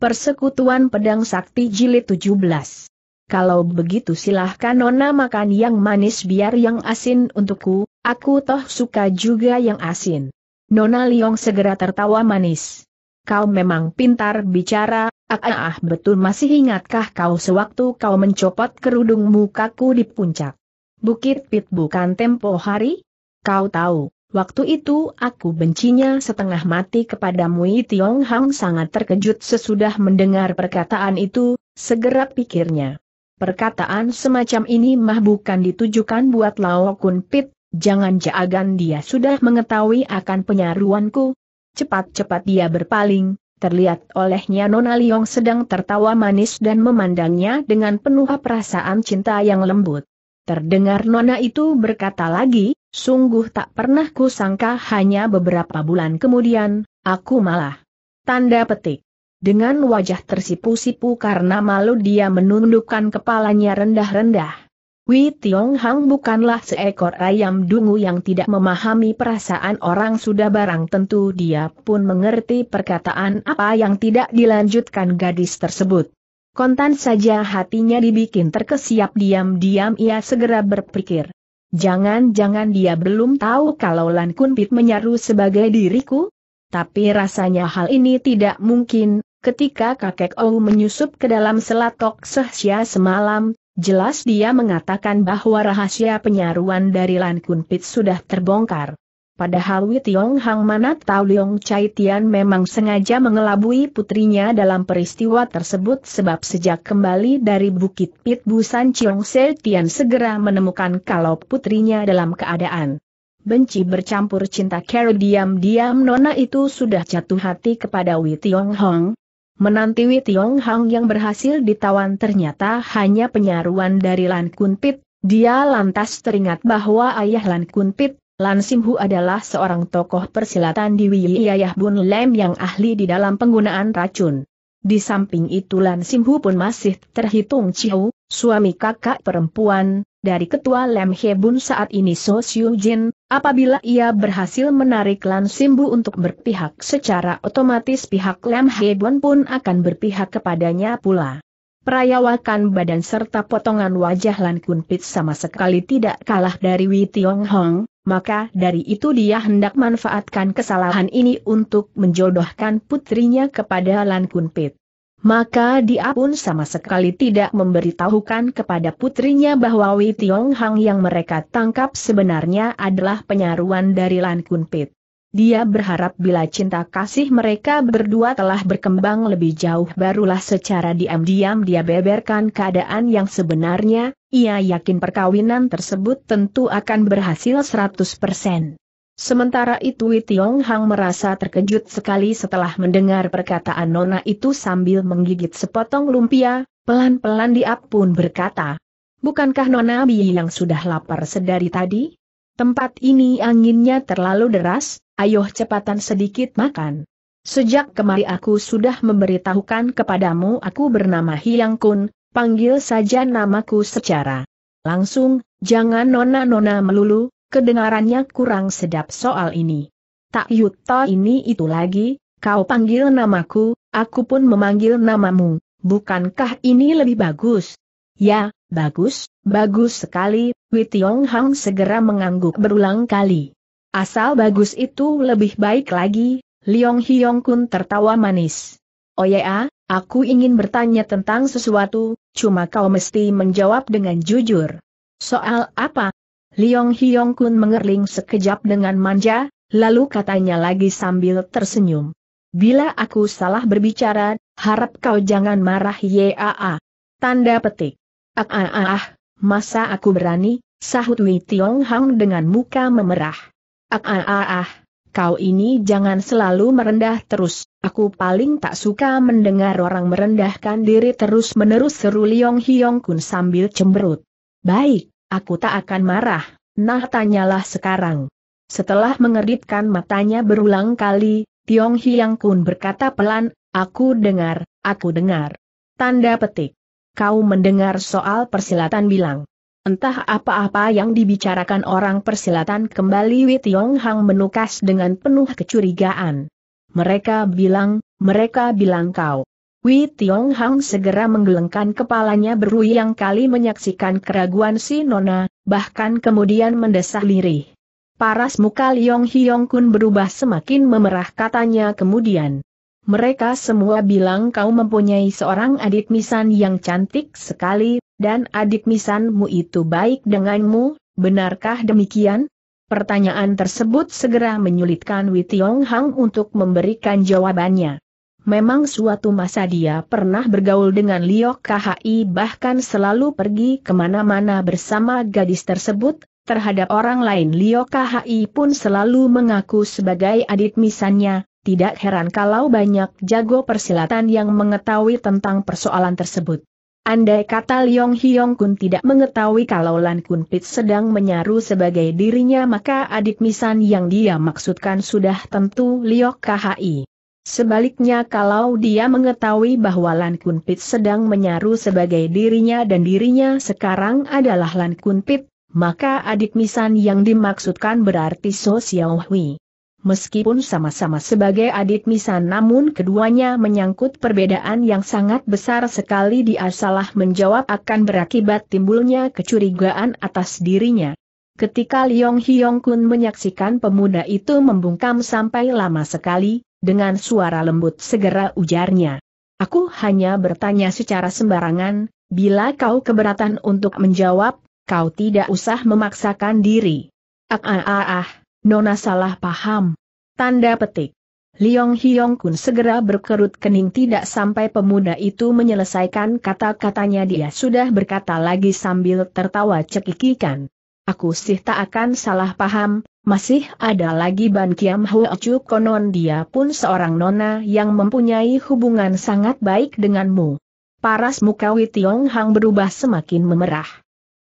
Persekutuan Pedang Sakti Jilid 17. Kalau begitu silahkan Nona makan yang manis biar yang asin untukku, aku toh suka juga yang asin. Nona Liong segera tertawa manis. Kau memang pintar bicara, ah, ah, ah betul masih ingatkah kau sewaktu kau mencopot kerudung mukaku di puncak? Bukit Pit bukan tempo hari? Kau tahu, Waktu itu aku bencinya setengah mati kepada Mui Tiong Hang sangat terkejut sesudah mendengar perkataan itu, segera pikirnya. Perkataan semacam ini mah bukan ditujukan buat Lao Kun Pit, jangan jagan dia sudah mengetahui akan penyaruanku. Cepat-cepat dia berpaling, terlihat olehnya Nona Liong sedang tertawa manis dan memandangnya dengan penuh perasaan cinta yang lembut. Terdengar Nona itu berkata lagi, Sungguh tak pernah kusangka hanya beberapa bulan kemudian, aku malah. Tanda petik. Dengan wajah tersipu-sipu karena malu dia menundukkan kepalanya rendah-rendah. Wei Tiong Hang bukanlah seekor ayam dungu yang tidak memahami perasaan orang sudah barang tentu dia pun mengerti perkataan apa yang tidak dilanjutkan gadis tersebut. Kontan saja hatinya dibikin terkesiap diam-diam ia segera berpikir. Jangan-jangan dia belum tahu kalau Lan Kunpit menyaru sebagai diriku? Tapi rasanya hal ini tidak mungkin, ketika kakek Ou menyusup ke dalam selatok sehsia semalam, jelas dia mengatakan bahwa rahasia penyaruan dari Lan Kunpit sudah terbongkar. Padahal Wei Tiong Hang mana tahu Liong Chai Tian memang sengaja mengelabui putrinya dalam peristiwa tersebut sebab sejak kembali dari Bukit Pit Busan Chiong Se Tian segera menemukan kalau putrinya dalam keadaan benci bercampur cinta Carol diam-diam nona itu sudah jatuh hati kepada Wei Tiong Hang. Menanti Wei Tiong Hang yang berhasil ditawan ternyata hanya penyaruan dari Lan Kun Pit, dia lantas teringat bahwa ayah Lan Kun Pit Lan Simhu adalah seorang tokoh persilatan di wilayah Bun Lem yang ahli di dalam penggunaan racun. Di samping itu Lan Simhu pun masih terhitung Chiu, suami kakak perempuan, dari ketua Lem Hebun saat ini So Siu Jin, apabila ia berhasil menarik Lan Simhu untuk berpihak secara otomatis pihak Lem Hebun pun akan berpihak kepadanya pula. Perayawakan badan serta potongan wajah Lan Kun Pit sama sekali tidak kalah dari Wei Tiong Hong, maka dari itu dia hendak manfaatkan kesalahan ini untuk menjodohkan putrinya kepada Lan Kunpit. Maka dia pun sama sekali tidak memberitahukan kepada putrinya bahwa Wei Tiong Hang yang mereka tangkap sebenarnya adalah penyaruan dari Lan Kunpit. Dia berharap bila cinta kasih mereka berdua telah berkembang lebih jauh barulah secara diam-diam dia beberkan keadaan yang sebenarnya, ia yakin perkawinan tersebut tentu akan berhasil 100%. Sementara itu Tiong Hang merasa terkejut sekali setelah mendengar perkataan Nona itu sambil menggigit sepotong lumpia, pelan-pelan dia pun berkata, Bukankah Nona bilang sudah lapar sedari tadi? Tempat ini anginnya terlalu deras, ayo cepatan sedikit makan. Sejak kemari aku sudah memberitahukan kepadamu aku bernama Hiang Kun, panggil saja namaku secara langsung, jangan nona-nona melulu, kedengarannya kurang sedap soal ini. Tak yuto ini itu lagi, kau panggil namaku, aku pun memanggil namamu, bukankah ini lebih bagus? Ya, bagus, bagus sekali, Witiong Hang segera mengangguk berulang kali. Asal bagus itu lebih baik lagi, Liong Hyong Kun tertawa manis. Oh ya, aku ingin bertanya tentang sesuatu, cuma kau mesti menjawab dengan jujur. Soal apa? Liong Hiong Kun mengerling sekejap dengan manja, lalu katanya lagi sambil tersenyum. Bila aku salah berbicara, harap kau jangan marah yaa. Tanda petik. Ah ah ah, ah masa aku berani, sahut Wei Tiong Hang dengan muka memerah. Ah ah ah ah, kau ini jangan selalu merendah terus, aku paling tak suka mendengar orang merendahkan diri terus-menerus seru Liong Hiong Kun sambil cemberut. Baik, aku tak akan marah, nah tanyalah sekarang. Setelah mengeritkan matanya berulang kali, Tiong Hiang Kun berkata pelan, aku dengar, aku dengar. Tanda petik. Kau mendengar soal persilatan bilang. Entah apa-apa yang dibicarakan orang persilatan kembali Wei Tiong Hang menukas dengan penuh kecurigaan. Mereka bilang, mereka bilang kau. Wei Tiong Hang segera menggelengkan kepalanya beruyang kali menyaksikan keraguan si Nona, bahkan kemudian mendesah lirih. Paras muka Liong Hiong Kun berubah semakin memerah katanya kemudian. Mereka semua bilang kau mempunyai seorang adik misan yang cantik sekali, dan adik misanmu itu baik denganmu, benarkah demikian? Pertanyaan tersebut segera menyulitkan Witiong Hang untuk memberikan jawabannya. Memang suatu masa dia pernah bergaul dengan Liok KHI bahkan selalu pergi kemana-mana bersama gadis tersebut, terhadap orang lain Liok KHI pun selalu mengaku sebagai adik misannya, tidak heran kalau banyak jago persilatan yang mengetahui tentang persoalan tersebut. Andai kata Liong Hyong Kun tidak mengetahui kalau Lan Kun Pit sedang menyaru sebagai dirinya maka adik misan yang dia maksudkan sudah tentu Liok KHI. Sebaliknya kalau dia mengetahui bahwa Lan Kunpit sedang menyaru sebagai dirinya dan dirinya sekarang adalah Lan Kunpit, maka adik misan yang dimaksudkan berarti So Xiao Hui. Meskipun sama-sama sebagai adik misa namun keduanya menyangkut perbedaan yang sangat besar sekali dia salah menjawab akan berakibat timbulnya kecurigaan atas dirinya. Ketika Liong Hyong Kun menyaksikan pemuda itu membungkam sampai lama sekali, dengan suara lembut segera ujarnya. Aku hanya bertanya secara sembarangan, bila kau keberatan untuk menjawab, kau tidak usah memaksakan diri. Ah ah ah ah. Nona salah paham. Tanda petik. Liong Hiong Kun segera berkerut kening tidak sampai pemuda itu menyelesaikan kata-katanya dia sudah berkata lagi sambil tertawa cekikikan. Aku sih tak akan salah paham, masih ada lagi Ban Kiam Hua Chu konon dia pun seorang nona yang mempunyai hubungan sangat baik denganmu. Paras muka Witiong Hang berubah semakin memerah.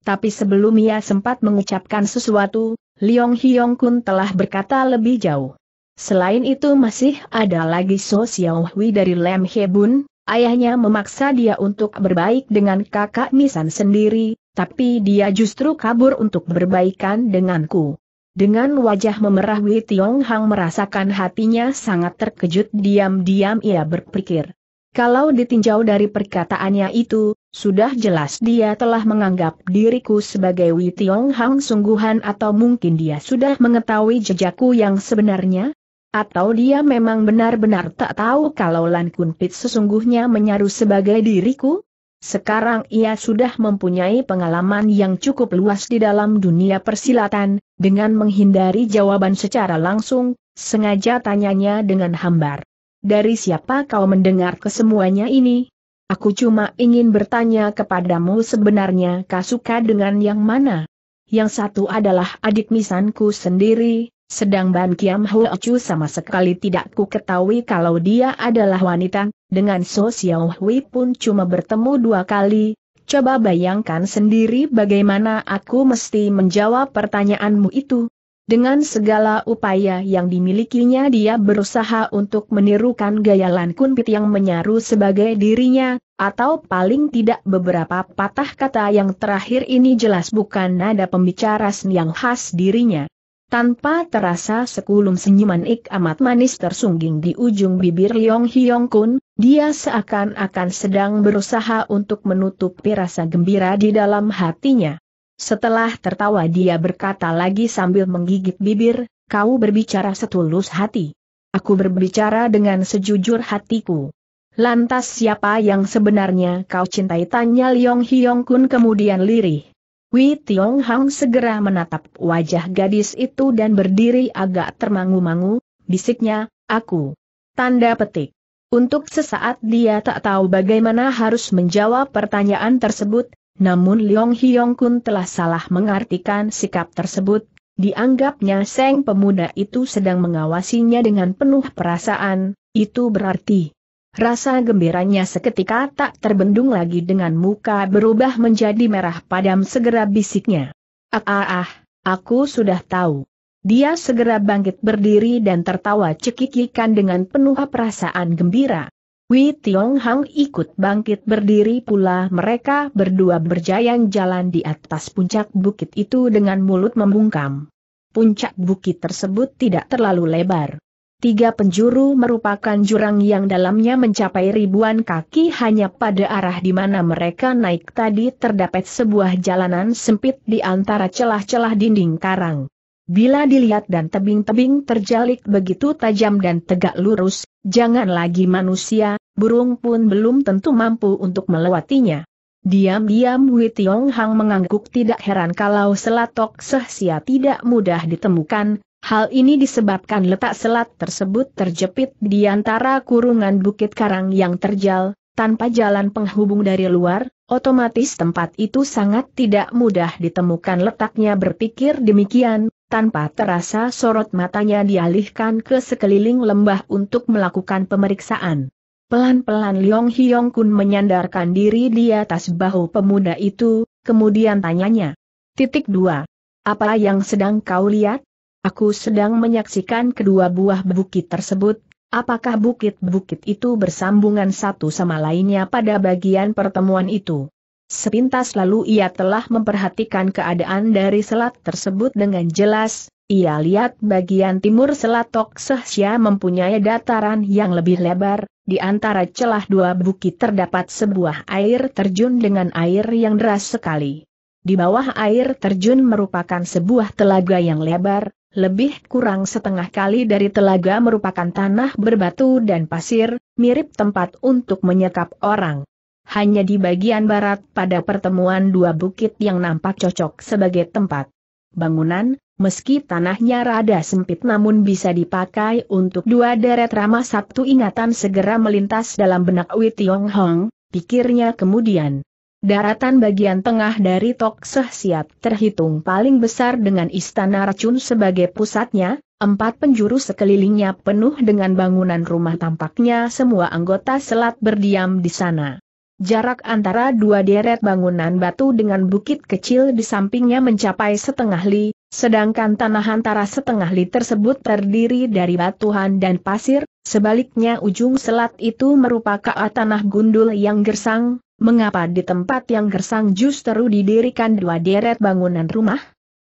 Tapi sebelum ia sempat mengucapkan sesuatu, Liong Hiong Kun telah berkata lebih jauh. Selain itu masih ada lagi So Xiao Hui dari Lem Bun. ayahnya memaksa dia untuk berbaik dengan kakak Misan sendiri, tapi dia justru kabur untuk berbaikan denganku. Dengan wajah memerah Wei Tiong Hang merasakan hatinya sangat terkejut diam-diam ia berpikir. Kalau ditinjau dari perkataannya itu, sudah jelas dia telah menganggap diriku sebagai Wei Tiong Hang sungguhan atau mungkin dia sudah mengetahui jejakku yang sebenarnya? Atau dia memang benar-benar tak tahu kalau Lan Kun Pit sesungguhnya menyaru sebagai diriku? Sekarang ia sudah mempunyai pengalaman yang cukup luas di dalam dunia persilatan, dengan menghindari jawaban secara langsung, sengaja tanyanya dengan hambar. Dari siapa kau mendengar kesemuanya ini? Aku cuma ingin bertanya kepadamu sebenarnya kau suka dengan yang mana? Yang satu adalah adik misanku sendiri, sedang Ban Kiam Hoa Chu sama sekali tidak ku ketahui kalau dia adalah wanita, dengan So Xiao Hui pun cuma bertemu dua kali, coba bayangkan sendiri bagaimana aku mesti menjawab pertanyaanmu itu. Dengan segala upaya yang dimilikinya dia berusaha untuk menirukan gaya Lan Kunpit yang menyaru sebagai dirinya, atau paling tidak beberapa patah kata yang terakhir ini jelas bukan nada pembicara yang khas dirinya. Tanpa terasa sekulum senyuman ik amat manis tersungging di ujung bibir Leong Hyong Kun, dia seakan-akan sedang berusaha untuk menutupi rasa gembira di dalam hatinya. Setelah tertawa dia berkata lagi sambil menggigit bibir, kau berbicara setulus hati. Aku berbicara dengan sejujur hatiku. Lantas siapa yang sebenarnya kau cintai? Tanya Liong Hyong Kun kemudian lirih. Wei Tiong Hang segera menatap wajah gadis itu dan berdiri agak termangu-mangu, bisiknya, aku. Tanda petik. Untuk sesaat dia tak tahu bagaimana harus menjawab pertanyaan tersebut, namun Leong Hyong Kun telah salah mengartikan sikap tersebut, dianggapnya Seng pemuda itu sedang mengawasinya dengan penuh perasaan, itu berarti. Rasa gembiranya seketika tak terbendung lagi dengan muka berubah menjadi merah padam segera bisiknya. Ah ah ah, aku sudah tahu. Dia segera bangkit berdiri dan tertawa cekikikan dengan penuh perasaan gembira. Wei Tiong Hang ikut bangkit berdiri pula mereka berdua berjayang jalan di atas puncak bukit itu dengan mulut membungkam. Puncak bukit tersebut tidak terlalu lebar. Tiga penjuru merupakan jurang yang dalamnya mencapai ribuan kaki hanya pada arah di mana mereka naik tadi terdapat sebuah jalanan sempit di antara celah-celah dinding karang. Bila dilihat dan tebing-tebing terjalik begitu tajam dan tegak lurus, jangan lagi manusia, burung pun belum tentu mampu untuk melewatinya. Diam-diam Wei Tiong Hang mengangguk tidak heran kalau selatok sehsia tidak mudah ditemukan, hal ini disebabkan letak selat tersebut terjepit di antara kurungan bukit karang yang terjal, tanpa jalan penghubung dari luar, otomatis tempat itu sangat tidak mudah ditemukan letaknya berpikir demikian, tanpa terasa sorot matanya dialihkan ke sekeliling lembah untuk melakukan pemeriksaan. Pelan-pelan Leong Hyong Kun menyandarkan diri di atas bahu pemuda itu, kemudian tanyanya. Titik 2. Apa yang sedang kau lihat? Aku sedang menyaksikan kedua buah bukit tersebut, apakah bukit-bukit itu bersambungan satu sama lainnya pada bagian pertemuan itu? Sepintas lalu ia telah memperhatikan keadaan dari selat tersebut dengan jelas, ia lihat bagian timur selat Sia mempunyai dataran yang lebih lebar, di antara celah dua bukit terdapat sebuah air terjun dengan air yang deras sekali. Di bawah air terjun merupakan sebuah telaga yang lebar, lebih kurang setengah kali dari telaga merupakan tanah berbatu dan pasir, mirip tempat untuk menyekap orang hanya di bagian barat pada pertemuan dua bukit yang nampak cocok sebagai tempat. Bangunan, meski tanahnya rada sempit namun bisa dipakai untuk dua deret ramah Sabtu ingatan segera melintas dalam benak Wei Tiong Hong, pikirnya kemudian. Daratan bagian tengah dari Tok Seh Siap terhitung paling besar dengan Istana Racun sebagai pusatnya, empat penjuru sekelilingnya penuh dengan bangunan rumah tampaknya semua anggota selat berdiam di sana. Jarak antara dua deret bangunan batu dengan bukit kecil di sampingnya mencapai setengah li, sedangkan tanah antara setengah li tersebut terdiri dari batuhan dan pasir, sebaliknya ujung selat itu merupakan tanah gundul yang gersang, mengapa di tempat yang gersang justru didirikan dua deret bangunan rumah?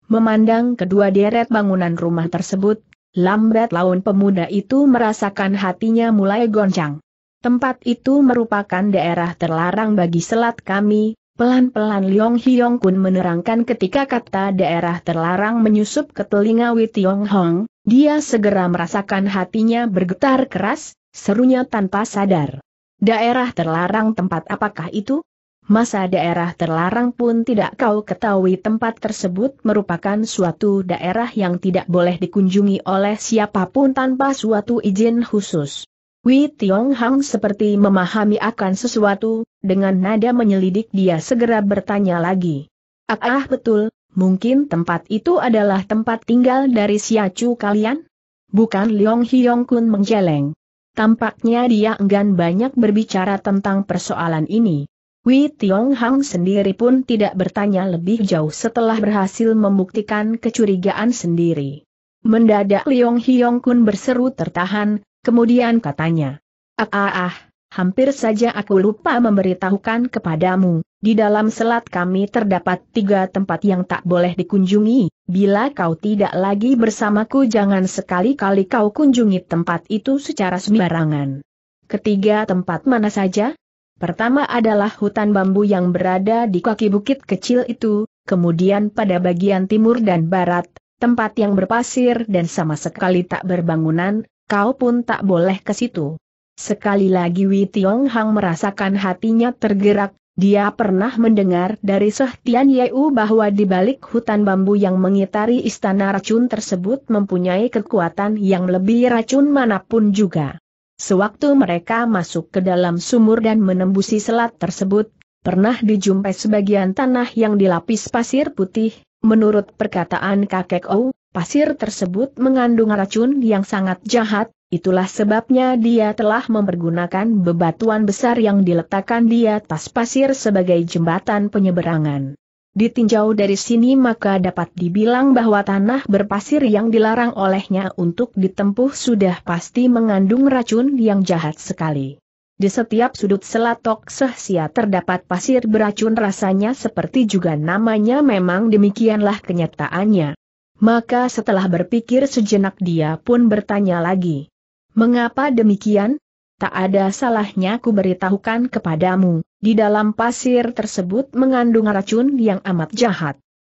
Memandang kedua deret bangunan rumah tersebut, lambat laun pemuda itu merasakan hatinya mulai goncang. Tempat itu merupakan daerah terlarang bagi selat kami, Pelan-pelan Liong Hiong Kun menerangkan ketika kata daerah terlarang menyusup ke telinga Wei Tiong Hong, dia segera merasakan hatinya bergetar keras, serunya tanpa sadar. Daerah terlarang tempat apakah itu? Masa daerah terlarang pun tidak kau ketahui tempat tersebut merupakan suatu daerah yang tidak boleh dikunjungi oleh siapapun tanpa suatu izin khusus. Wei Tiong Hang seperti memahami akan sesuatu, dengan nada menyelidik dia segera bertanya lagi. Ah, ah betul, mungkin tempat itu adalah tempat tinggal dari Siacu kalian? Bukan Leong Hyong Kun menjeleng. Tampaknya dia enggan banyak berbicara tentang persoalan ini. Wei Tiong Hang sendiri pun tidak bertanya lebih jauh setelah berhasil membuktikan kecurigaan sendiri. Mendadak Leong Hyong Kun berseru tertahan, Kemudian katanya, ah ah ah, hampir saja aku lupa memberitahukan kepadamu, di dalam selat kami terdapat tiga tempat yang tak boleh dikunjungi, bila kau tidak lagi bersamaku jangan sekali-kali kau kunjungi tempat itu secara sembarangan. Ketiga tempat mana saja? Pertama adalah hutan bambu yang berada di kaki bukit kecil itu, kemudian pada bagian timur dan barat, tempat yang berpasir dan sama sekali tak berbangunan, kau pun tak boleh ke situ. Sekali lagi Wei Tiong Hang merasakan hatinya tergerak, dia pernah mendengar dari Soh Tian Yeu bahwa di balik hutan bambu yang mengitari istana racun tersebut mempunyai kekuatan yang lebih racun manapun juga. Sewaktu mereka masuk ke dalam sumur dan menembusi selat tersebut, pernah dijumpai sebagian tanah yang dilapis pasir putih, Menurut perkataan kakek O, pasir tersebut mengandung racun yang sangat jahat, itulah sebabnya dia telah mempergunakan bebatuan besar yang diletakkan di atas pasir sebagai jembatan penyeberangan. Ditinjau dari sini maka dapat dibilang bahwa tanah berpasir yang dilarang olehnya untuk ditempuh sudah pasti mengandung racun yang jahat sekali. Di setiap sudut selatok sehsia terdapat pasir beracun rasanya seperti juga namanya memang demikianlah kenyataannya. Maka setelah berpikir sejenak dia pun bertanya lagi. Mengapa demikian? Tak ada salahnya ku beritahukan kepadamu, di dalam pasir tersebut mengandung racun yang amat jahat.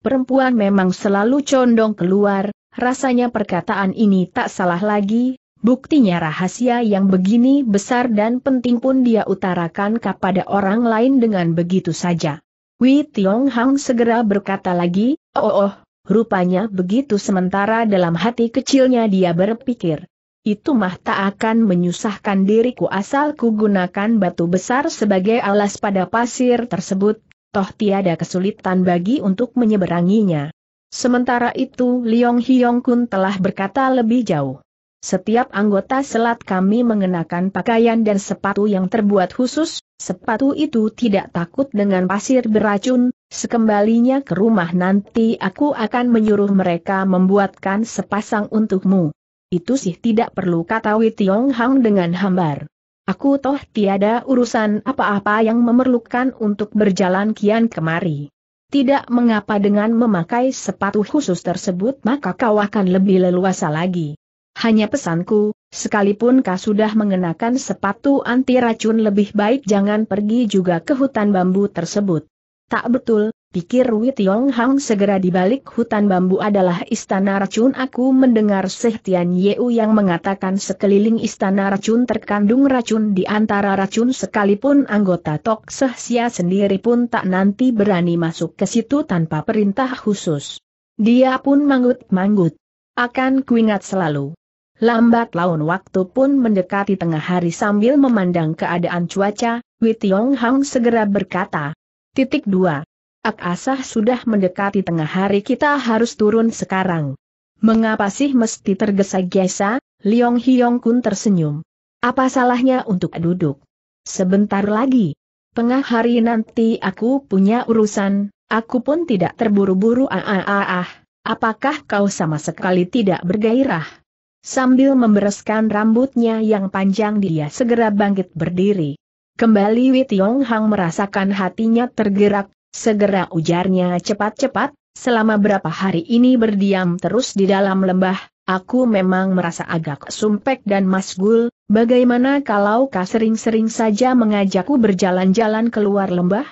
Perempuan memang selalu condong keluar, rasanya perkataan ini tak salah lagi, Buktinya rahasia yang begini besar dan penting pun dia utarakan kepada orang lain dengan begitu saja. Wei Tiong Hang segera berkata lagi, oh oh, rupanya begitu sementara dalam hati kecilnya dia berpikir. Itu mah tak akan menyusahkan diriku asal ku gunakan batu besar sebagai alas pada pasir tersebut, toh tiada kesulitan bagi untuk menyeberanginya. Sementara itu Liong Hiong Kun telah berkata lebih jauh. Setiap anggota selat kami mengenakan pakaian dan sepatu yang terbuat khusus, sepatu itu tidak takut dengan pasir beracun, sekembalinya ke rumah nanti aku akan menyuruh mereka membuatkan sepasang untukmu. Itu sih tidak perlu kata Witiong Hang dengan hambar. Aku toh tiada urusan apa-apa yang memerlukan untuk berjalan kian kemari. Tidak mengapa dengan memakai sepatu khusus tersebut maka kau akan lebih leluasa lagi. Hanya pesanku, sekalipun kau sudah mengenakan sepatu anti racun lebih baik jangan pergi juga ke hutan bambu tersebut. Tak betul, pikir Witiong Hang segera di balik hutan bambu adalah istana racun. Aku mendengar Sehtian Yeu yang mengatakan sekeliling istana racun terkandung racun di antara racun sekalipun anggota Tok Sehsia sendiri pun tak nanti berani masuk ke situ tanpa perintah khusus. Dia pun manggut-manggut. Akan kuingat selalu. Lambat laun waktu pun mendekati tengah hari sambil memandang keadaan cuaca, Witiong Hang segera berkata. Titik dua, Ak asah sudah mendekati tengah hari kita harus turun sekarang. Mengapa sih mesti tergesa-gesa? Liong Hiong Kun tersenyum. Apa salahnya untuk duduk? Sebentar lagi. Tengah hari nanti aku punya urusan, aku pun tidak terburu-buru ah ah ah ah. Apakah kau sama sekali tidak bergairah? Sambil membereskan rambutnya yang panjang dia segera bangkit berdiri. Kembali Wei Yong Hang merasakan hatinya tergerak, segera ujarnya cepat-cepat, selama berapa hari ini berdiam terus di dalam lembah, aku memang merasa agak sumpek dan masgul, bagaimana kalau kau sering-sering saja mengajakku berjalan-jalan keluar lembah?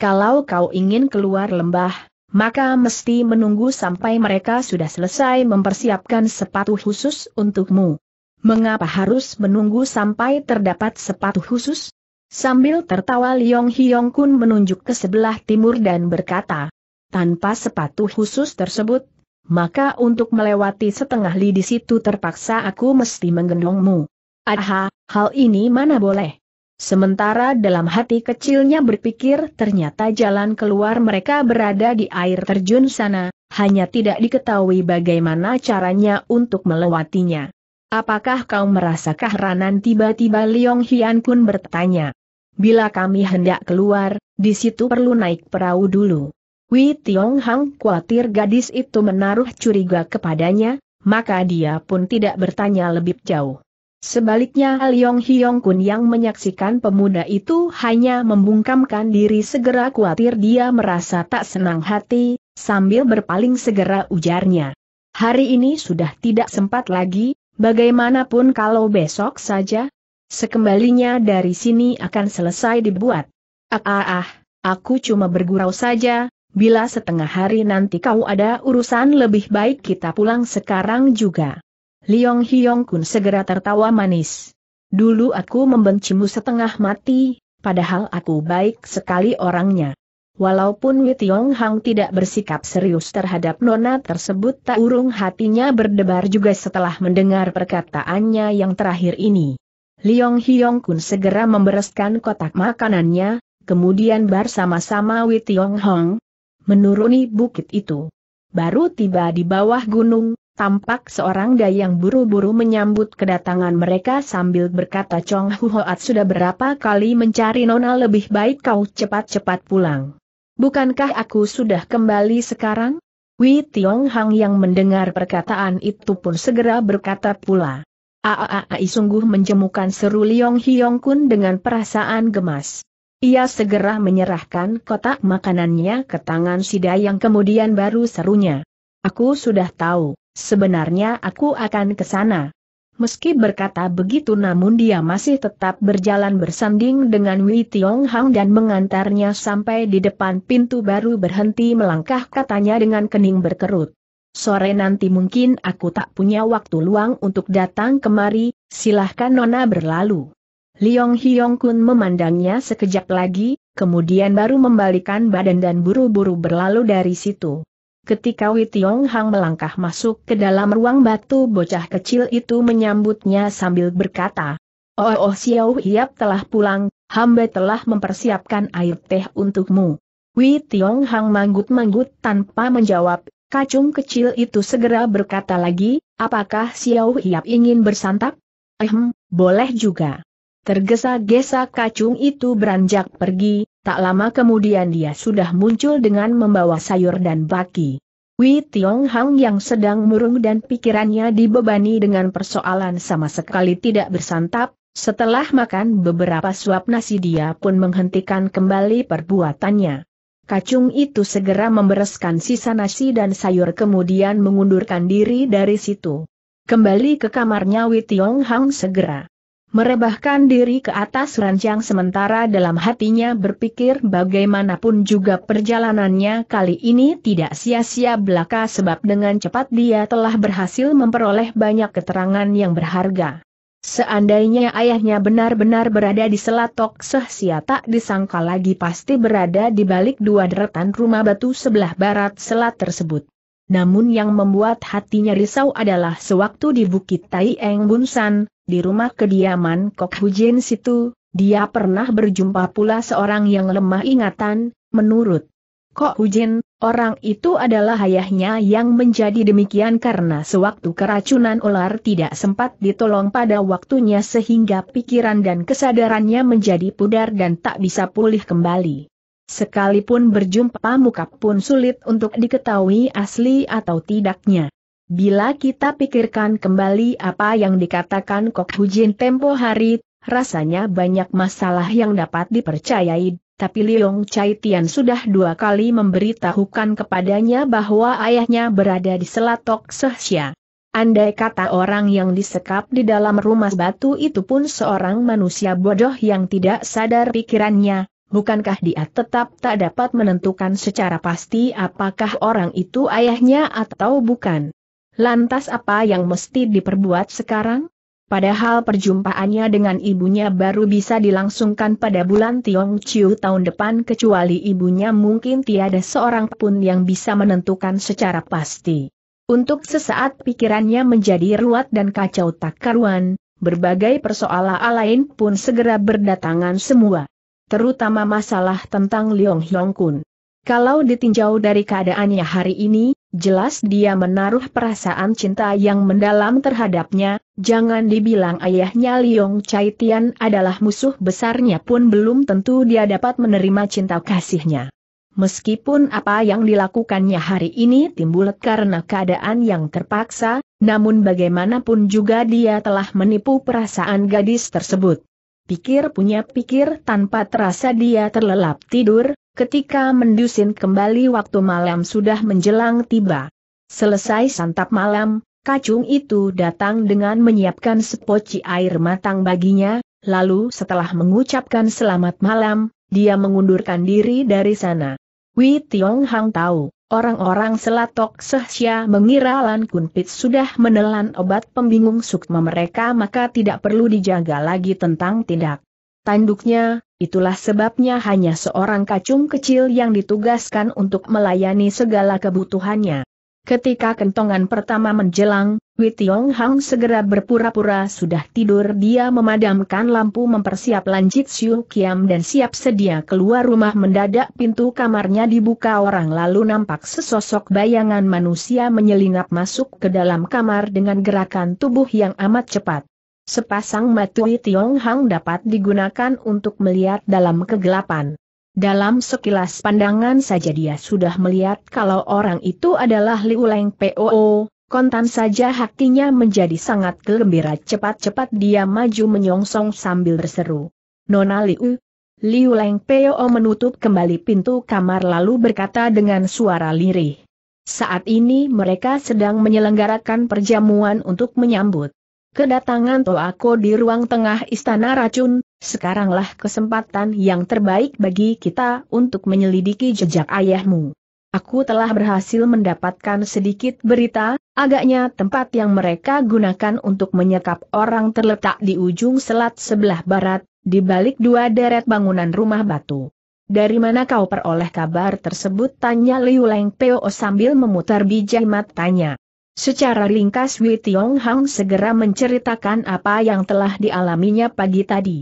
Kalau kau ingin keluar lembah, maka mesti menunggu sampai mereka sudah selesai mempersiapkan sepatu khusus untukmu. Mengapa harus menunggu sampai terdapat sepatu khusus? Sambil tertawa Liong Hyong Kun menunjuk ke sebelah timur dan berkata, tanpa sepatu khusus tersebut, maka untuk melewati setengah li di situ terpaksa aku mesti menggendongmu. Aha, hal ini mana boleh. Sementara dalam hati kecilnya berpikir ternyata jalan keluar mereka berada di air terjun sana, hanya tidak diketahui bagaimana caranya untuk melewatinya. Apakah kau merasa keheranan tiba-tiba Liong Hian pun bertanya. Bila kami hendak keluar, di situ perlu naik perahu dulu. Wei Tiong Hang khawatir gadis itu menaruh curiga kepadanya, maka dia pun tidak bertanya lebih jauh. Sebaliknya Liong Hyong Kun yang menyaksikan pemuda itu hanya membungkamkan diri segera khawatir dia merasa tak senang hati, sambil berpaling segera ujarnya. Hari ini sudah tidak sempat lagi, bagaimanapun kalau besok saja, sekembalinya dari sini akan selesai dibuat. Ah ah ah, aku cuma bergurau saja, bila setengah hari nanti kau ada urusan lebih baik kita pulang sekarang juga. Liong Hyong Kun segera tertawa manis. Dulu aku membencimu setengah mati, padahal aku baik sekali orangnya. Walaupun Wei Tiong Hang tidak bersikap serius terhadap nona tersebut tak urung hatinya berdebar juga setelah mendengar perkataannya yang terakhir ini. Liong Hyong Kun segera membereskan kotak makanannya, kemudian bersama-sama Wei Tiong Hang menuruni bukit itu. Baru tiba di bawah gunung, Tampak seorang dayang buru-buru menyambut kedatangan mereka sambil berkata Chong Huoat sudah berapa kali mencari Nona lebih baik kau cepat-cepat pulang. Bukankah aku sudah kembali sekarang? Wei Tiong Hang yang mendengar perkataan itu pun segera berkata pula. Aaai sungguh menjemukan seru Liong Hiong Kun dengan perasaan gemas. Ia segera menyerahkan kotak makanannya ke tangan si Dayang kemudian baru serunya. Aku sudah tahu. Sebenarnya aku akan ke sana. Meski berkata begitu namun dia masih tetap berjalan bersanding dengan Wei Tiong Hang dan mengantarnya sampai di depan pintu baru berhenti melangkah katanya dengan kening berkerut. Sore nanti mungkin aku tak punya waktu luang untuk datang kemari, silahkan Nona berlalu. Liong Hyong Kun memandangnya sekejap lagi, kemudian baru membalikan badan dan buru-buru berlalu dari situ. Ketika Wei Tiong Hang melangkah masuk ke dalam ruang batu bocah kecil itu menyambutnya sambil berkata, Oh, oh Xiao Hiap telah pulang, hamba telah mempersiapkan air teh untukmu. Wei Tiong Hang manggut-manggut tanpa menjawab, kacung kecil itu segera berkata lagi, apakah Xiao Hiap ingin bersantap? Ehm, boleh juga. Tergesa-gesa kacung itu beranjak pergi, tak lama kemudian dia sudah muncul dengan membawa sayur dan baki. Wei Tiong Hang yang sedang murung dan pikirannya dibebani dengan persoalan sama sekali tidak bersantap, setelah makan beberapa suap nasi dia pun menghentikan kembali perbuatannya. Kacung itu segera membereskan sisa nasi dan sayur kemudian mengundurkan diri dari situ. Kembali ke kamarnya Wei Tiong Hang segera merebahkan diri ke atas ranjang sementara dalam hatinya berpikir bagaimanapun juga perjalanannya kali ini tidak sia-sia belaka sebab dengan cepat dia telah berhasil memperoleh banyak keterangan yang berharga. Seandainya ayahnya benar-benar berada di Selatok Sehsia tak disangka lagi pasti berada di balik dua deretan rumah batu sebelah barat selat tersebut. Namun yang membuat hatinya risau adalah sewaktu di Bukit Tai Eng Bunsan, di rumah kediaman Kok Hujin situ, dia pernah berjumpa pula seorang yang lemah ingatan, menurut Kok Hujin, orang itu adalah ayahnya yang menjadi demikian karena sewaktu keracunan ular tidak sempat ditolong pada waktunya sehingga pikiran dan kesadarannya menjadi pudar dan tak bisa pulih kembali. Sekalipun berjumpa muka pun sulit untuk diketahui asli atau tidaknya. Bila kita pikirkan kembali apa yang dikatakan Kok Hujin tempo hari, rasanya banyak masalah yang dapat dipercayai, tapi Liong Chai Tian sudah dua kali memberitahukan kepadanya bahwa ayahnya berada di Selatok Sehsia. Andai kata orang yang disekap di dalam rumah batu itu pun seorang manusia bodoh yang tidak sadar pikirannya, bukankah dia tetap tak dapat menentukan secara pasti apakah orang itu ayahnya atau bukan? Lantas apa yang mesti diperbuat sekarang? Padahal perjumpaannya dengan ibunya baru bisa dilangsungkan pada bulan Tiong Chiu tahun depan kecuali ibunya mungkin tiada seorang pun yang bisa menentukan secara pasti. Untuk sesaat pikirannya menjadi ruwet dan kacau tak karuan, berbagai persoalan lain pun segera berdatangan semua. Terutama masalah tentang Leong Hyong Kun. Kalau ditinjau dari keadaannya hari ini, jelas dia menaruh perasaan cinta yang mendalam terhadapnya, jangan dibilang ayahnya Liong Chai Tian adalah musuh besarnya pun belum tentu dia dapat menerima cinta kasihnya. Meskipun apa yang dilakukannya hari ini timbul karena keadaan yang terpaksa, namun bagaimanapun juga dia telah menipu perasaan gadis tersebut. Pikir punya pikir tanpa terasa dia terlelap tidur, Ketika mendusin kembali waktu malam sudah menjelang tiba. Selesai santap malam, kacung itu datang dengan menyiapkan sepoci air matang baginya, lalu setelah mengucapkan selamat malam, dia mengundurkan diri dari sana. Wei Tiong Hang tahu, orang-orang selatok sehsia mengira Lan Kun sudah menelan obat pembingung sukma mereka maka tidak perlu dijaga lagi tentang tindak. Tanduknya, Itulah sebabnya hanya seorang kacung kecil yang ditugaskan untuk melayani segala kebutuhannya. Ketika kentongan pertama menjelang, Witiong Hang segera berpura-pura sudah tidur dia memadamkan lampu mempersiap lanjut Siu Kiam dan siap sedia keluar rumah mendadak pintu kamarnya dibuka orang lalu nampak sesosok bayangan manusia menyelinap masuk ke dalam kamar dengan gerakan tubuh yang amat cepat. Sepasang matui Hang dapat digunakan untuk melihat dalam kegelapan. Dalam sekilas pandangan saja dia sudah melihat kalau orang itu adalah Liu Leng POO, kontan saja hatinya menjadi sangat gembira cepat-cepat dia maju menyongsong sambil berseru. Nona Liu, Liu Leng Poo menutup kembali pintu kamar lalu berkata dengan suara lirih. Saat ini mereka sedang menyelenggarakan perjamuan untuk menyambut Kedatangan Toako di ruang tengah istana racun, sekaranglah kesempatan yang terbaik bagi kita untuk menyelidiki jejak ayahmu. Aku telah berhasil mendapatkan sedikit berita, agaknya tempat yang mereka gunakan untuk menyekap orang terletak di ujung selat sebelah barat, di balik dua deret bangunan rumah batu. Dari mana kau peroleh kabar tersebut? Tanya Liu Leng Peo sambil memutar bijak matanya. Secara ringkas Wei Tiong Hang segera menceritakan apa yang telah dialaminya pagi tadi.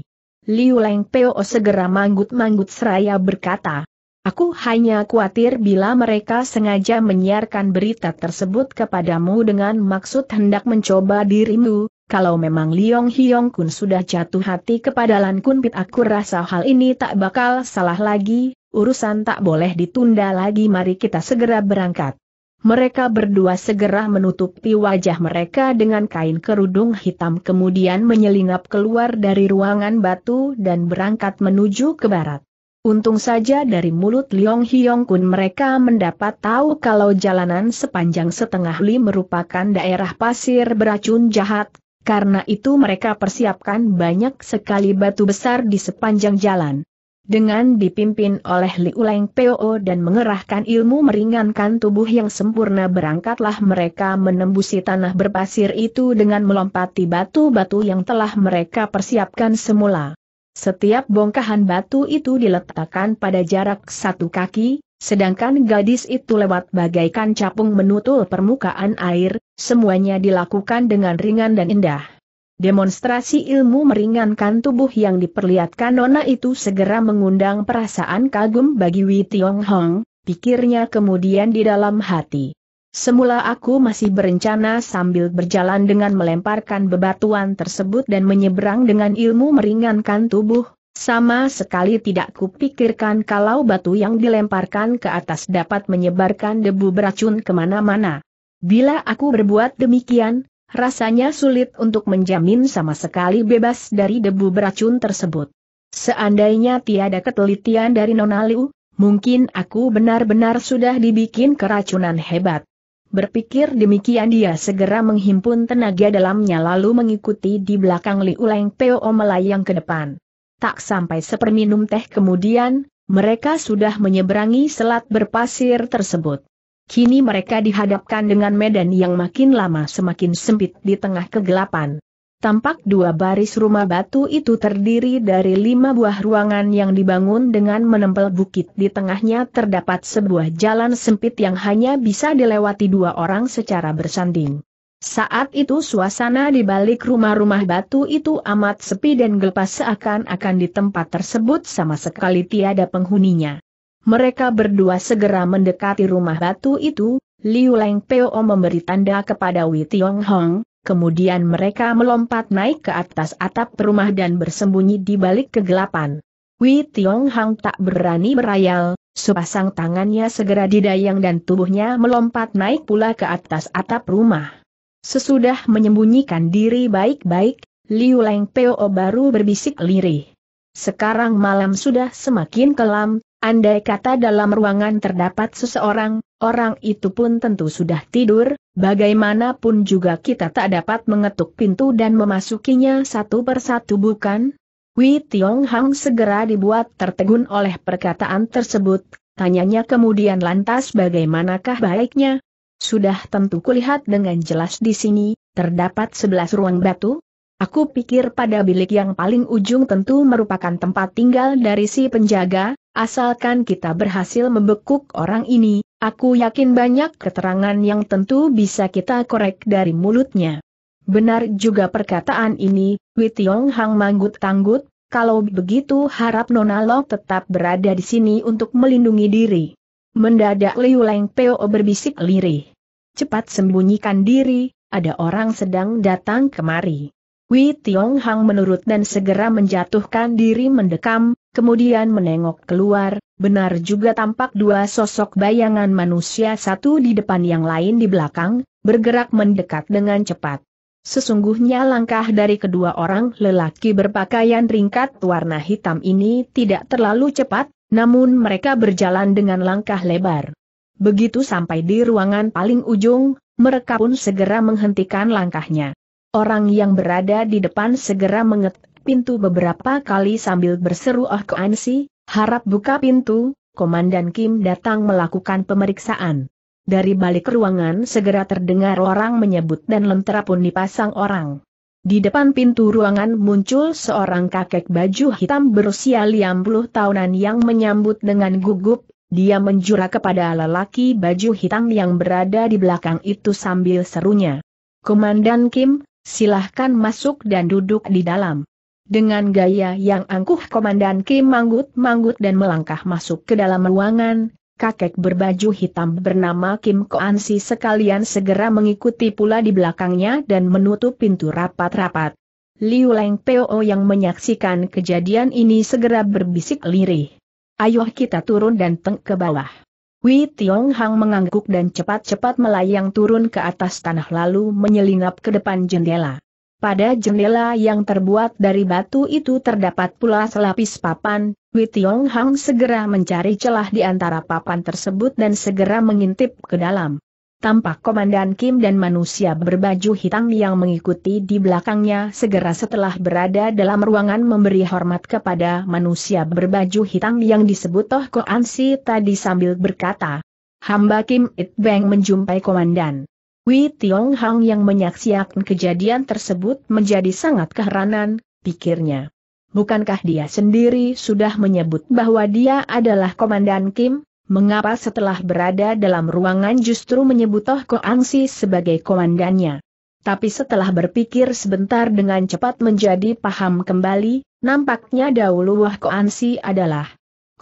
Liu Leng Peo segera manggut-manggut seraya berkata, Aku hanya khawatir bila mereka sengaja menyiarkan berita tersebut kepadamu dengan maksud hendak mencoba dirimu, kalau memang Liong Hiong Kun sudah jatuh hati kepada Lan Kun Pit aku rasa hal ini tak bakal salah lagi, urusan tak boleh ditunda lagi mari kita segera berangkat mereka berdua segera menutupi wajah mereka dengan kain kerudung hitam kemudian menyelinap keluar dari ruangan batu dan berangkat menuju ke barat. Untung saja dari mulut Liong Hiong Kun mereka mendapat tahu kalau jalanan sepanjang setengah li merupakan daerah pasir beracun jahat, karena itu mereka persiapkan banyak sekali batu besar di sepanjang jalan dengan dipimpin oleh Liu Leng dan mengerahkan ilmu meringankan tubuh yang sempurna berangkatlah mereka menembusi tanah berpasir itu dengan melompati batu-batu yang telah mereka persiapkan semula. Setiap bongkahan batu itu diletakkan pada jarak satu kaki, sedangkan gadis itu lewat bagaikan capung menutul permukaan air, semuanya dilakukan dengan ringan dan indah. Demonstrasi ilmu meringankan tubuh yang diperlihatkan Nona itu segera mengundang perasaan kagum bagi Wei Tiong Hong, pikirnya kemudian di dalam hati. Semula aku masih berencana sambil berjalan dengan melemparkan bebatuan tersebut dan menyeberang dengan ilmu meringankan tubuh, sama sekali tidak kupikirkan kalau batu yang dilemparkan ke atas dapat menyebarkan debu beracun kemana-mana. Bila aku berbuat demikian, rasanya sulit untuk menjamin sama sekali bebas dari debu beracun tersebut. Seandainya tiada ketelitian dari Nona Liu, mungkin aku benar-benar sudah dibikin keracunan hebat. Berpikir demikian dia segera menghimpun tenaga dalamnya lalu mengikuti di belakang Liu Leng Peo melayang ke depan. Tak sampai seperminum teh kemudian, mereka sudah menyeberangi selat berpasir tersebut. Kini mereka dihadapkan dengan medan yang makin lama semakin sempit di tengah kegelapan. Tampak dua baris rumah batu itu terdiri dari lima buah ruangan yang dibangun dengan menempel bukit. Di tengahnya terdapat sebuah jalan sempit yang hanya bisa dilewati dua orang secara bersanding. Saat itu suasana di balik rumah-rumah batu itu amat sepi dan gelap seakan-akan di tempat tersebut sama sekali tiada penghuninya. Mereka berdua segera mendekati rumah batu itu, Liu Leng Peo memberi tanda kepada Wei Tiong Hong, kemudian mereka melompat naik ke atas atap rumah dan bersembunyi di balik kegelapan. Wei Tiong Hong tak berani berayal, sepasang tangannya segera didayang dan tubuhnya melompat naik pula ke atas atap rumah. Sesudah menyembunyikan diri baik-baik, Liu Leng Peo baru berbisik lirih. Sekarang malam sudah semakin kelam, andai kata dalam ruangan terdapat seseorang, orang itu pun tentu sudah tidur, bagaimanapun juga kita tak dapat mengetuk pintu dan memasukinya satu persatu bukan? Wei Tiong Hang segera dibuat tertegun oleh perkataan tersebut, tanyanya kemudian lantas bagaimanakah baiknya? Sudah tentu kulihat dengan jelas di sini, terdapat sebelas ruang batu, Aku pikir pada bilik yang paling ujung tentu merupakan tempat tinggal dari si penjaga, asalkan kita berhasil membekuk orang ini, aku yakin banyak keterangan yang tentu bisa kita korek dari mulutnya. Benar juga perkataan ini, Witiong Hang manggut tanggut, kalau begitu harap Nona Lo tetap berada di sini untuk melindungi diri. Mendadak Liu Leng Peo berbisik lirih. Cepat sembunyikan diri, ada orang sedang datang kemari. Wei Tiong Hang menurut dan segera menjatuhkan diri mendekam, kemudian menengok keluar, benar juga tampak dua sosok bayangan manusia satu di depan yang lain di belakang, bergerak mendekat dengan cepat. Sesungguhnya langkah dari kedua orang lelaki berpakaian ringkat warna hitam ini tidak terlalu cepat, namun mereka berjalan dengan langkah lebar. Begitu sampai di ruangan paling ujung, mereka pun segera menghentikan langkahnya. Orang yang berada di depan segera mengetuk pintu beberapa kali sambil berseru Oh Koansi, harap buka pintu, Komandan Kim datang melakukan pemeriksaan. Dari balik ruangan segera terdengar orang menyebut dan lentera pun dipasang orang. Di depan pintu ruangan muncul seorang kakek baju hitam berusia liam tahunan yang menyambut dengan gugup, dia menjura kepada lelaki baju hitam yang berada di belakang itu sambil serunya. Komandan Kim, silahkan masuk dan duduk di dalam. Dengan gaya yang angkuh Komandan Kim manggut-manggut dan melangkah masuk ke dalam ruangan, kakek berbaju hitam bernama Kim Koansi sekalian segera mengikuti pula di belakangnya dan menutup pintu rapat-rapat. Liu Leng Peo yang menyaksikan kejadian ini segera berbisik lirih. Ayo kita turun dan teng ke bawah. Wei Tiong Hang mengangguk dan cepat-cepat melayang turun ke atas tanah lalu menyelinap ke depan jendela. Pada jendela yang terbuat dari batu itu terdapat pula selapis papan, Wei Tiong Hang segera mencari celah di antara papan tersebut dan segera mengintip ke dalam. Tampak Komandan Kim dan manusia berbaju hitam yang mengikuti di belakangnya segera setelah berada dalam ruangan memberi hormat kepada manusia berbaju hitam yang disebut Toh Ko Ansi tadi sambil berkata, Hamba Kim It Bang menjumpai Komandan. Wei Tiong Hang yang menyaksikan kejadian tersebut menjadi sangat keheranan, pikirnya. Bukankah dia sendiri sudah menyebut bahwa dia adalah Komandan Kim? mengapa setelah berada dalam ruangan justru menyebut Toh Koangsi sebagai komandannya. Tapi setelah berpikir sebentar dengan cepat menjadi paham kembali, nampaknya dahulu Wah Ansi adalah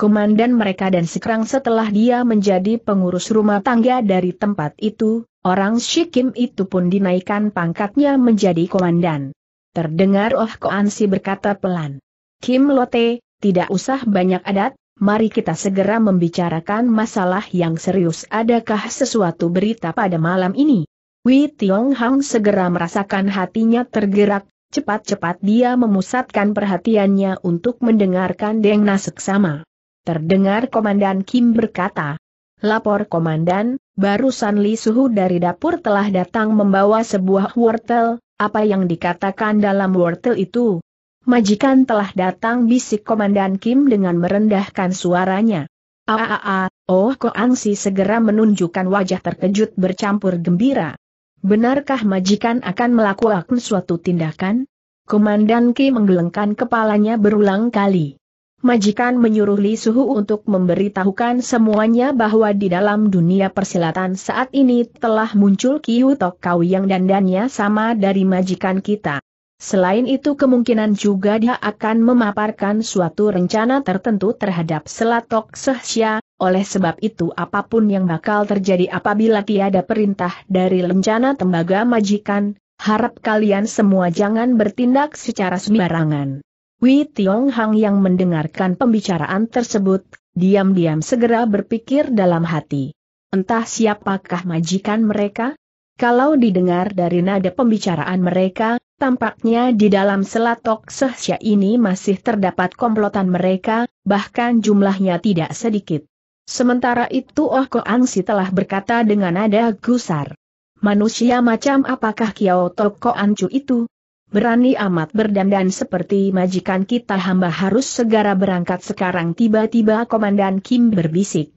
komandan mereka dan sekarang setelah dia menjadi pengurus rumah tangga dari tempat itu, orang Shikim itu pun dinaikkan pangkatnya menjadi komandan. Terdengar Oh Koansi berkata pelan. Kim Lote, tidak usah banyak adat, mari kita segera membicarakan masalah yang serius adakah sesuatu berita pada malam ini. Wei Tiong Hang segera merasakan hatinya tergerak, cepat-cepat dia memusatkan perhatiannya untuk mendengarkan Deng Na sama. Terdengar Komandan Kim berkata, Lapor Komandan, barusan Li Suhu dari dapur telah datang membawa sebuah wortel, apa yang dikatakan dalam wortel itu, Majikan telah datang bisik Komandan Kim dengan merendahkan suaranya. Aaaa, ah, ah, ah, Oh Koangsi segera menunjukkan wajah terkejut bercampur gembira. Benarkah majikan akan melakukan suatu tindakan? Komandan Kim menggelengkan kepalanya berulang kali. Majikan menyuruh Li Suhu untuk memberitahukan semuanya bahwa di dalam dunia persilatan saat ini telah muncul Kiyu Tok Kau yang dandannya sama dari majikan kita. Selain itu kemungkinan juga dia akan memaparkan suatu rencana tertentu terhadap Selatok Sehsia, oleh sebab itu apapun yang bakal terjadi apabila tiada perintah dari rencana tembaga majikan, harap kalian semua jangan bertindak secara sembarangan. Wei Tiong Hang yang mendengarkan pembicaraan tersebut, diam-diam segera berpikir dalam hati. Entah siapakah majikan mereka? Kalau didengar dari nada pembicaraan mereka, Tampaknya di dalam selatok Sehsya ini masih terdapat komplotan mereka, bahkan jumlahnya tidak sedikit. Sementara itu Oh Koangsi telah berkata dengan nada gusar. Manusia macam apakah Kiao Tok Koancu itu? Berani amat berdandan seperti majikan kita hamba harus segera berangkat sekarang tiba-tiba Komandan Kim berbisik.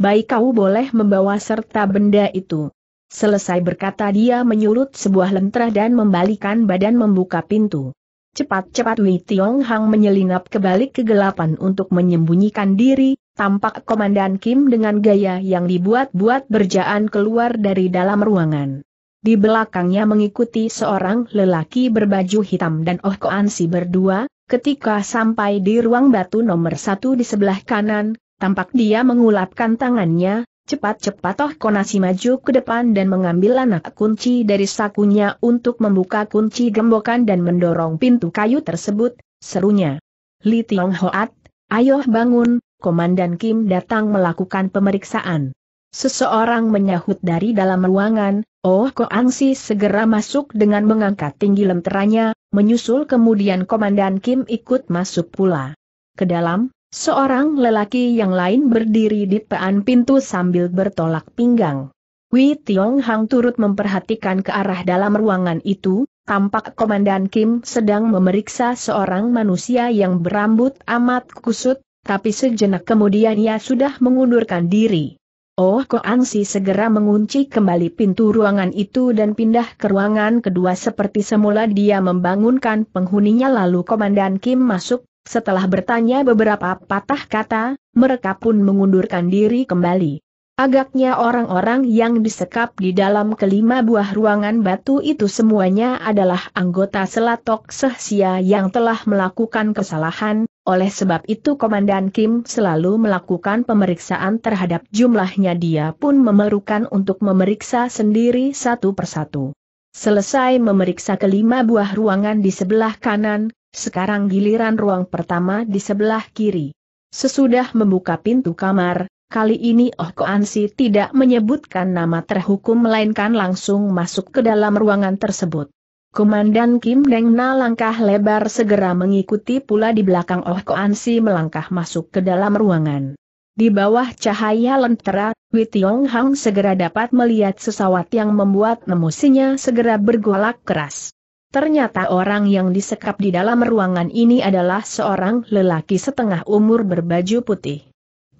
Baik kau boleh membawa serta benda itu. Selesai berkata dia menyulut sebuah lentera dan membalikan badan membuka pintu. Cepat-cepat Wei Tiong Hang menyelinap ke balik kegelapan untuk menyembunyikan diri, tampak Komandan Kim dengan gaya yang dibuat-buat berjaan keluar dari dalam ruangan. Di belakangnya mengikuti seorang lelaki berbaju hitam dan Oh Koan Si berdua, ketika sampai di ruang batu nomor satu di sebelah kanan, tampak dia mengulapkan tangannya, Cepat-cepat Toh Konasi maju ke depan dan mengambil anak kunci dari sakunya untuk membuka kunci gembokan dan mendorong pintu kayu tersebut, serunya. Li Tiong Hoat, ayo bangun, Komandan Kim datang melakukan pemeriksaan. Seseorang menyahut dari dalam ruangan, Oh Koang Si segera masuk dengan mengangkat tinggi lenteranya, menyusul kemudian Komandan Kim ikut masuk pula. Ke dalam, Seorang lelaki yang lain berdiri di pean pintu sambil bertolak pinggang. Wei Tiong Hang turut memperhatikan ke arah dalam ruangan itu, tampak Komandan Kim sedang memeriksa seorang manusia yang berambut amat kusut, tapi sejenak kemudian ia sudah mengundurkan diri. Oh Ko Ansi segera mengunci kembali pintu ruangan itu dan pindah ke ruangan kedua seperti semula dia membangunkan penghuninya lalu Komandan Kim masuk setelah bertanya beberapa patah kata, mereka pun mengundurkan diri kembali. Agaknya orang-orang yang disekap di dalam kelima buah ruangan batu itu semuanya adalah anggota selatok sehsia yang telah melakukan kesalahan, oleh sebab itu Komandan Kim selalu melakukan pemeriksaan terhadap jumlahnya dia pun memerlukan untuk memeriksa sendiri satu persatu. Selesai memeriksa kelima buah ruangan di sebelah kanan, sekarang giliran ruang pertama di sebelah kiri. Sesudah membuka pintu kamar, kali ini Oh Koansi tidak menyebutkan nama terhukum melainkan langsung masuk ke dalam ruangan tersebut. Komandan Kim Deng Na langkah lebar segera mengikuti pula di belakang Oh Koansi melangkah masuk ke dalam ruangan. Di bawah cahaya lentera, Wei Tiong Hang segera dapat melihat sesawat yang membuat emosinya segera bergolak keras. Ternyata orang yang disekap di dalam ruangan ini adalah seorang lelaki setengah umur berbaju putih.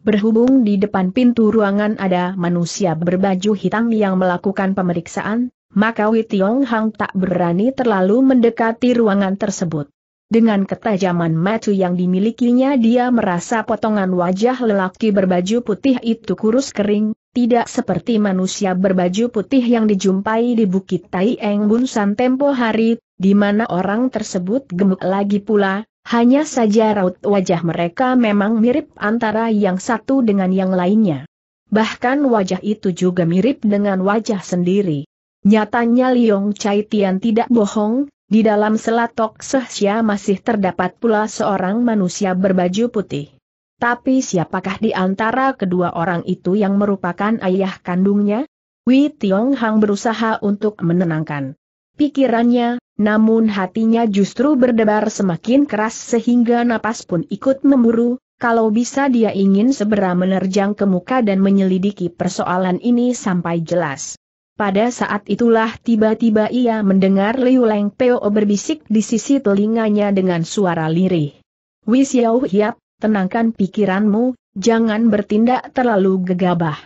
Berhubung di depan pintu ruangan ada manusia berbaju hitam yang melakukan pemeriksaan, maka Witiong Hang tak berani terlalu mendekati ruangan tersebut. Dengan ketajaman mata yang dimilikinya dia merasa potongan wajah lelaki berbaju putih itu kurus kering, tidak seperti manusia berbaju putih yang dijumpai di Bukit Tai Eng Bunsan tempo hari, di mana orang tersebut gemuk lagi pula, hanya saja raut wajah mereka memang mirip antara yang satu dengan yang lainnya. Bahkan wajah itu juga mirip dengan wajah sendiri. Nyatanya Liong Chai Tian tidak bohong, di dalam selatok Sehsia masih terdapat pula seorang manusia berbaju putih. Tapi siapakah di antara kedua orang itu yang merupakan ayah kandungnya? Wei Tiong Hang berusaha untuk menenangkan pikirannya, namun hatinya justru berdebar semakin keras sehingga napas pun ikut memburu, kalau bisa dia ingin segera menerjang ke muka dan menyelidiki persoalan ini sampai jelas. Pada saat itulah tiba-tiba ia mendengar Liu Leng Peo berbisik di sisi telinganya dengan suara lirih. Wisiau Hiap, tenangkan pikiranmu, jangan bertindak terlalu gegabah.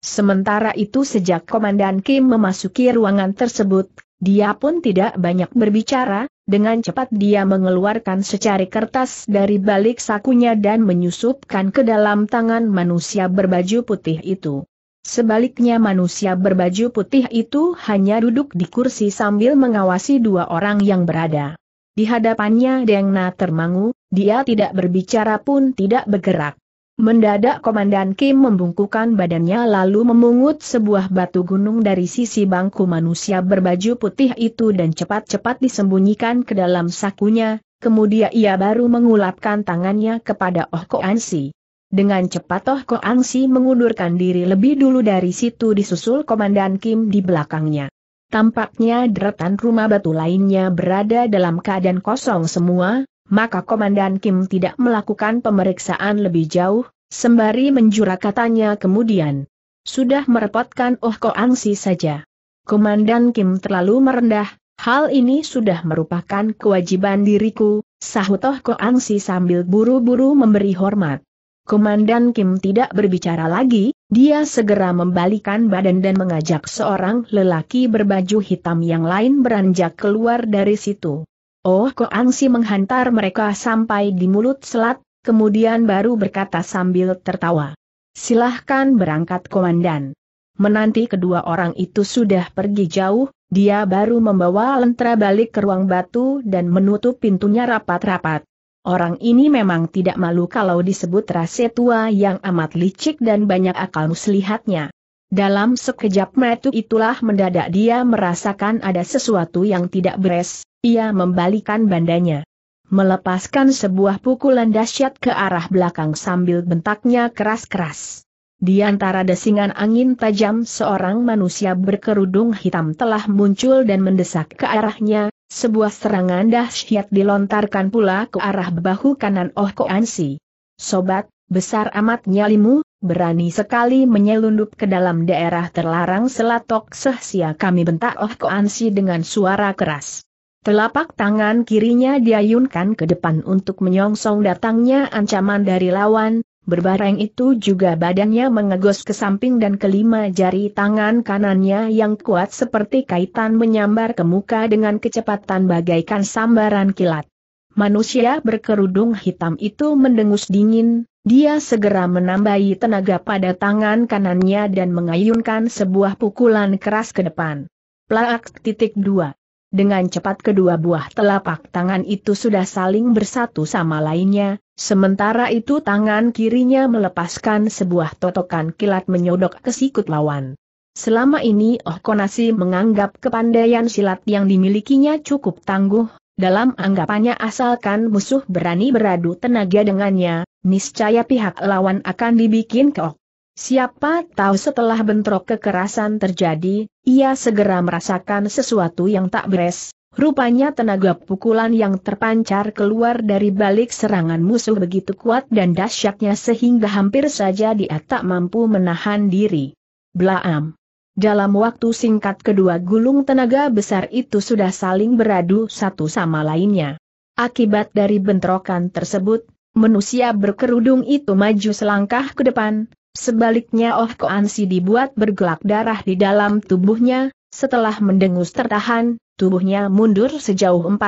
Sementara itu sejak Komandan Kim memasuki ruangan tersebut, dia pun tidak banyak berbicara, dengan cepat dia mengeluarkan secari kertas dari balik sakunya dan menyusupkan ke dalam tangan manusia berbaju putih itu. Sebaliknya manusia berbaju putih itu hanya duduk di kursi sambil mengawasi dua orang yang berada. Di hadapannya Dengna termangu, dia tidak berbicara pun tidak bergerak. Mendadak Komandan Kim membungkukan badannya lalu memungut sebuah batu gunung dari sisi bangku manusia berbaju putih itu dan cepat-cepat disembunyikan ke dalam sakunya, kemudian ia baru mengulapkan tangannya kepada Oh Ko Si. Dengan cepat Oh Ko Si mengundurkan diri lebih dulu dari situ disusul Komandan Kim di belakangnya. Tampaknya deretan rumah batu lainnya berada dalam keadaan kosong semua, maka Komandan Kim tidak melakukan pemeriksaan lebih jauh, sembari menjura katanya kemudian. Sudah merepotkan Oh Ko Angsi saja. Komandan Kim terlalu merendah, hal ini sudah merupakan kewajiban diriku, sahut Oh Ko Angsi sambil buru-buru memberi hormat. Komandan Kim tidak berbicara lagi, dia segera membalikan badan dan mengajak seorang lelaki berbaju hitam yang lain beranjak keluar dari situ. Oh Ko Angsi menghantar mereka sampai di mulut selat, kemudian baru berkata sambil tertawa. Silahkan berangkat komandan. Menanti kedua orang itu sudah pergi jauh, dia baru membawa lentera balik ke ruang batu dan menutup pintunya rapat-rapat. Orang ini memang tidak malu kalau disebut rase tua yang amat licik dan banyak akal muslihatnya. Dalam sekejap metu itulah mendadak dia merasakan ada sesuatu yang tidak beres, ia membalikan bandanya. Melepaskan sebuah pukulan dahsyat ke arah belakang sambil bentaknya keras-keras. Di antara desingan angin tajam seorang manusia berkerudung hitam telah muncul dan mendesak ke arahnya, sebuah serangan dahsyat dilontarkan pula ke arah bahu kanan Oh Koansi. Sobat, besar amat nyalimu, berani sekali menyelundup ke dalam daerah terlarang selatok sehsia kami bentak Oh Koansi dengan suara keras. Telapak tangan kirinya diayunkan ke depan untuk menyongsong datangnya ancaman dari lawan, berbareng itu juga badannya mengegos ke samping dan kelima jari tangan kanannya yang kuat seperti kaitan menyambar ke muka dengan kecepatan bagaikan sambaran kilat. Manusia berkerudung hitam itu mendengus dingin, dia segera menambahi tenaga pada tangan kanannya dan mengayunkan sebuah pukulan keras ke depan. Plak titik dua. Dengan cepat kedua buah telapak tangan itu sudah saling bersatu sama lainnya, sementara itu tangan kirinya melepaskan sebuah totokan kilat menyodok ke sikut lawan. Selama ini Oh Konasi menganggap kepandaian silat yang dimilikinya cukup tangguh, dalam anggapannya asalkan musuh berani beradu tenaga dengannya, niscaya pihak lawan akan dibikin keok. Siapa tahu setelah bentrok kekerasan terjadi, ia segera merasakan sesuatu yang tak beres. Rupanya tenaga pukulan yang terpancar keluar dari balik serangan musuh begitu kuat dan dahsyatnya sehingga hampir saja dia tak mampu menahan diri. Blaam! Dalam waktu singkat kedua gulung tenaga besar itu sudah saling beradu satu sama lainnya. Akibat dari bentrokan tersebut, manusia berkerudung itu maju selangkah ke depan, sebaliknya Oh Koansi dibuat bergelak darah di dalam tubuhnya, setelah mendengus tertahan, tubuhnya mundur sejauh 4-5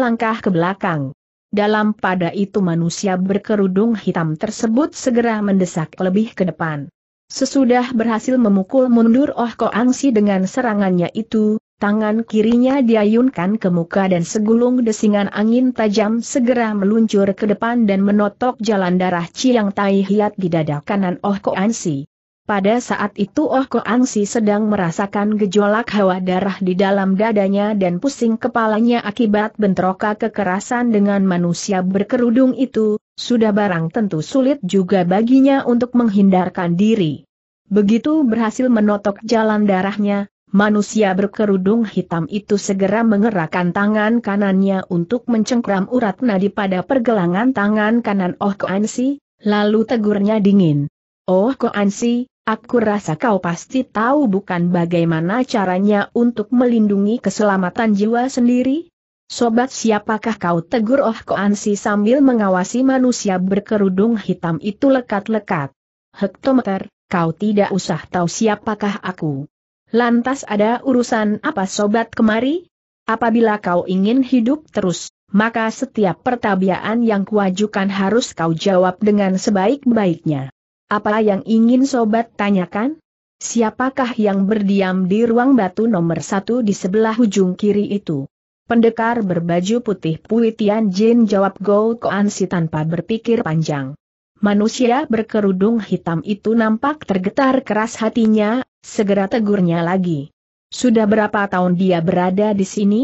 langkah ke belakang. Dalam pada itu manusia berkerudung hitam tersebut segera mendesak lebih ke depan. Sesudah berhasil memukul mundur Oh Koangsi dengan serangannya itu, tangan kirinya diayunkan ke muka dan segulung desingan angin tajam segera meluncur ke depan dan menotok jalan darah Chiang Tai Hiat di dada kanan Oh Koangsi. Pada saat itu Oh Koangsi sedang merasakan gejolak hawa darah di dalam dadanya dan pusing kepalanya akibat bentroka kekerasan dengan manusia berkerudung itu, sudah barang tentu sulit juga baginya untuk menghindarkan diri. Begitu berhasil menotok jalan darahnya, manusia berkerudung hitam itu segera mengerahkan tangan kanannya untuk mencengkram urat nadi pada pergelangan tangan kanan Oh Koansi, lalu tegurnya dingin. Oh Koansi, aku rasa kau pasti tahu bukan bagaimana caranya untuk melindungi keselamatan jiwa sendiri? Sobat siapakah kau tegur Oh Koan sambil mengawasi manusia berkerudung hitam itu lekat-lekat. Hektometer, kau tidak usah tahu siapakah aku. Lantas ada urusan apa sobat kemari? Apabila kau ingin hidup terus, maka setiap pertabiaan yang kuajukan harus kau jawab dengan sebaik-baiknya. Apa yang ingin sobat tanyakan? Siapakah yang berdiam di ruang batu nomor satu di sebelah ujung kiri itu? Pendekar berbaju putih puitian Jin jawab Go Koan Si tanpa berpikir panjang. Manusia berkerudung hitam itu nampak tergetar keras hatinya, segera tegurnya lagi. Sudah berapa tahun dia berada di sini?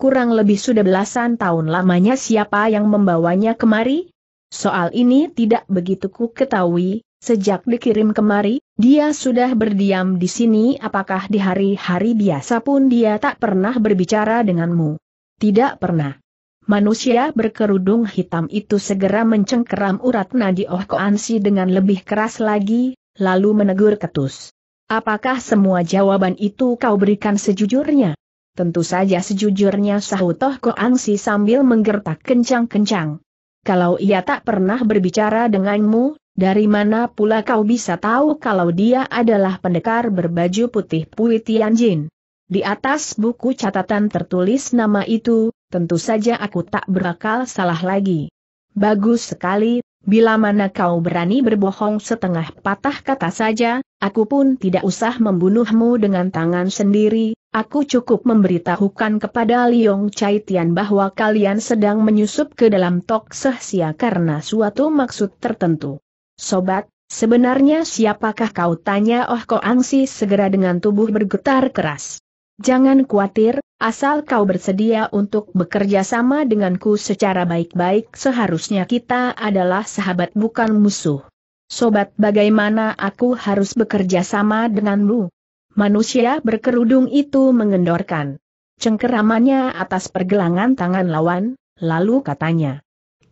Kurang lebih sudah belasan tahun lamanya siapa yang membawanya kemari? Soal ini tidak begitu ku ketahui, Sejak dikirim kemari, dia sudah berdiam di sini apakah di hari-hari biasa pun dia tak pernah berbicara denganmu. Tidak pernah. Manusia berkerudung hitam itu segera mencengkeram urat nadi Oh Koansi dengan lebih keras lagi, lalu menegur ketus. Apakah semua jawaban itu kau berikan sejujurnya? Tentu saja sejujurnya sahut Oh Koansi sambil menggertak kencang-kencang. Kalau ia tak pernah berbicara denganmu, dari mana pula kau bisa tahu kalau dia adalah pendekar berbaju putih Pui Tianjin? Di atas buku catatan tertulis nama itu, tentu saja aku tak berakal salah lagi. Bagus sekali, bila mana kau berani berbohong setengah patah kata saja, aku pun tidak usah membunuhmu dengan tangan sendiri, aku cukup memberitahukan kepada Liong Chai Tian bahwa kalian sedang menyusup ke dalam tok sehsia karena suatu maksud tertentu. Sobat, sebenarnya siapakah kau tanya Oh Ko Angsi segera dengan tubuh bergetar keras. Jangan khawatir, asal kau bersedia untuk bekerja sama denganku secara baik-baik seharusnya kita adalah sahabat bukan musuh. Sobat bagaimana aku harus bekerja sama denganmu? Manusia berkerudung itu mengendorkan cengkeramannya atas pergelangan tangan lawan, lalu katanya.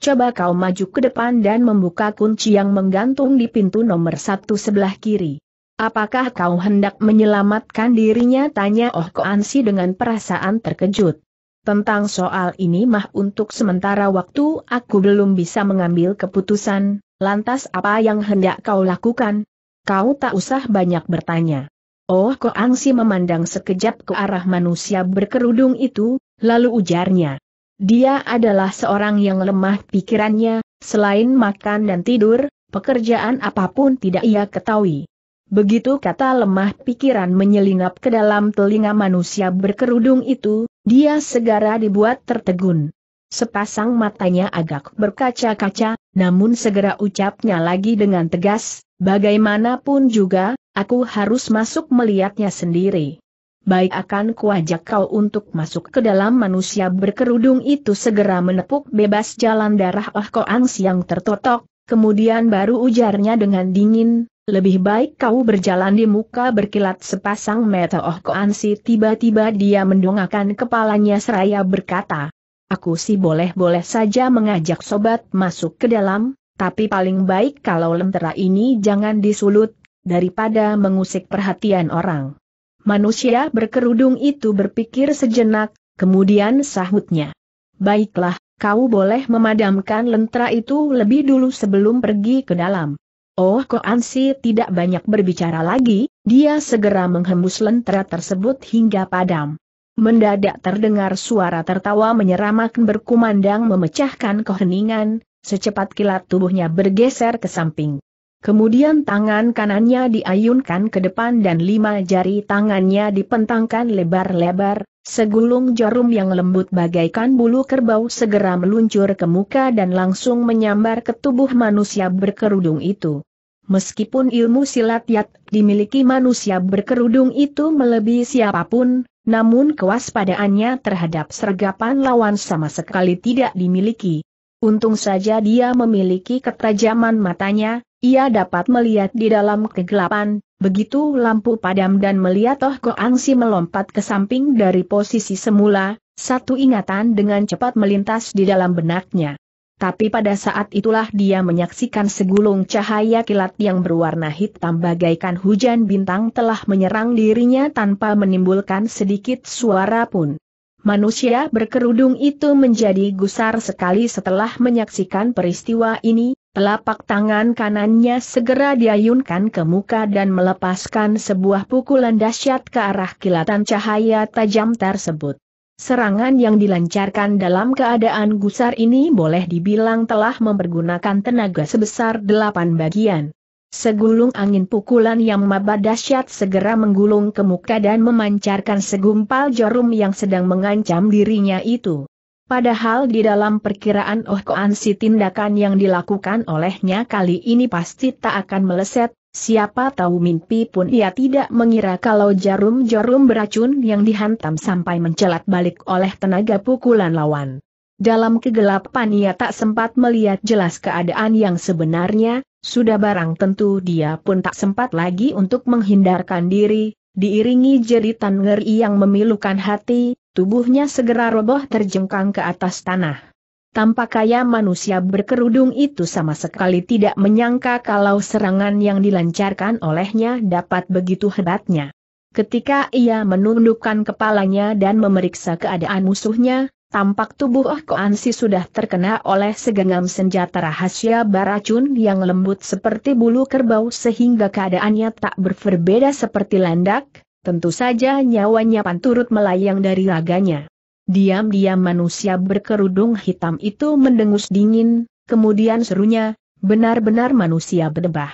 Coba kau maju ke depan dan membuka kunci yang menggantung di pintu nomor satu sebelah kiri. Apakah kau hendak menyelamatkan dirinya? Tanya Oh Ansi dengan perasaan terkejut. Tentang soal ini mah untuk sementara waktu aku belum bisa mengambil keputusan, lantas apa yang hendak kau lakukan? Kau tak usah banyak bertanya. Oh Ansi memandang sekejap ke arah manusia berkerudung itu, lalu ujarnya. Dia adalah seorang yang lemah pikirannya, selain makan dan tidur, pekerjaan apapun tidak ia ketahui. Begitu kata lemah pikiran menyelinap ke dalam telinga manusia berkerudung itu, dia segera dibuat tertegun. Sepasang matanya agak berkaca-kaca, namun segera ucapnya lagi dengan tegas, bagaimanapun juga, aku harus masuk melihatnya sendiri. Baik akan kuajak kau untuk masuk ke dalam manusia berkerudung itu segera menepuk bebas jalan darah Oh Koang yang tertotok, kemudian baru ujarnya dengan dingin, lebih baik kau berjalan di muka berkilat sepasang mata Oh Koan Si tiba-tiba dia mendongakkan kepalanya seraya berkata. Aku sih boleh-boleh saja mengajak sobat masuk ke dalam, tapi paling baik kalau lentera ini jangan disulut, daripada mengusik perhatian orang. Manusia berkerudung itu berpikir sejenak, kemudian sahutnya. Baiklah, kau boleh memadamkan lentera itu lebih dulu sebelum pergi ke dalam. Oh Ansi tidak banyak berbicara lagi, dia segera menghembus lentera tersebut hingga padam. Mendadak terdengar suara tertawa menyeramkan berkumandang memecahkan keheningan, secepat kilat tubuhnya bergeser ke samping. Kemudian tangan kanannya diayunkan ke depan dan lima jari tangannya dipentangkan lebar-lebar, segulung jarum yang lembut bagaikan bulu kerbau segera meluncur ke muka dan langsung menyambar ke tubuh manusia berkerudung itu meskipun ilmu silat yat dimiliki manusia berkerudung itu melebihi siapapun, namun kewaspadaannya terhadap sergapan lawan sama sekali tidak dimiliki. Untung saja dia memiliki ketajaman matanya, ia dapat melihat di dalam kegelapan, begitu lampu padam dan melihat Toh Ansi melompat ke samping dari posisi semula, satu ingatan dengan cepat melintas di dalam benaknya. Tapi pada saat itulah dia menyaksikan segulung cahaya kilat yang berwarna hitam bagaikan hujan bintang telah menyerang dirinya tanpa menimbulkan sedikit suara pun. Manusia berkerudung itu menjadi gusar sekali setelah menyaksikan peristiwa ini, telapak tangan kanannya segera diayunkan ke muka dan melepaskan sebuah pukulan dahsyat ke arah kilatan cahaya tajam tersebut. Serangan yang dilancarkan dalam keadaan gusar ini boleh dibilang telah mempergunakan tenaga sebesar delapan bagian. Segulung angin pukulan yang mabah dahsyat segera menggulung ke muka dan memancarkan segumpal jarum yang sedang mengancam dirinya itu. Padahal di dalam perkiraan Oh Koan tindakan yang dilakukan olehnya kali ini pasti tak akan meleset, Siapa tahu mimpi pun ia tidak mengira kalau jarum-jarum beracun yang dihantam sampai mencelat balik oleh tenaga pukulan lawan. Dalam kegelapan ia tak sempat melihat jelas keadaan yang sebenarnya, sudah barang tentu dia pun tak sempat lagi untuk menghindarkan diri, diiringi jeritan ngeri yang memilukan hati, tubuhnya segera roboh terjengkang ke atas tanah. Tampak kaya manusia berkerudung itu sama sekali tidak menyangka kalau serangan yang dilancarkan olehnya dapat begitu hebatnya. Ketika ia menundukkan kepalanya dan memeriksa keadaan musuhnya, tampak tubuh Oh sudah terkena oleh segenggam senjata rahasia baracun yang lembut seperti bulu kerbau sehingga keadaannya tak berbeda seperti landak, tentu saja nyawanya panturut melayang dari raganya. Diam-diam manusia berkerudung hitam itu mendengus dingin, kemudian serunya, benar-benar manusia berdebah.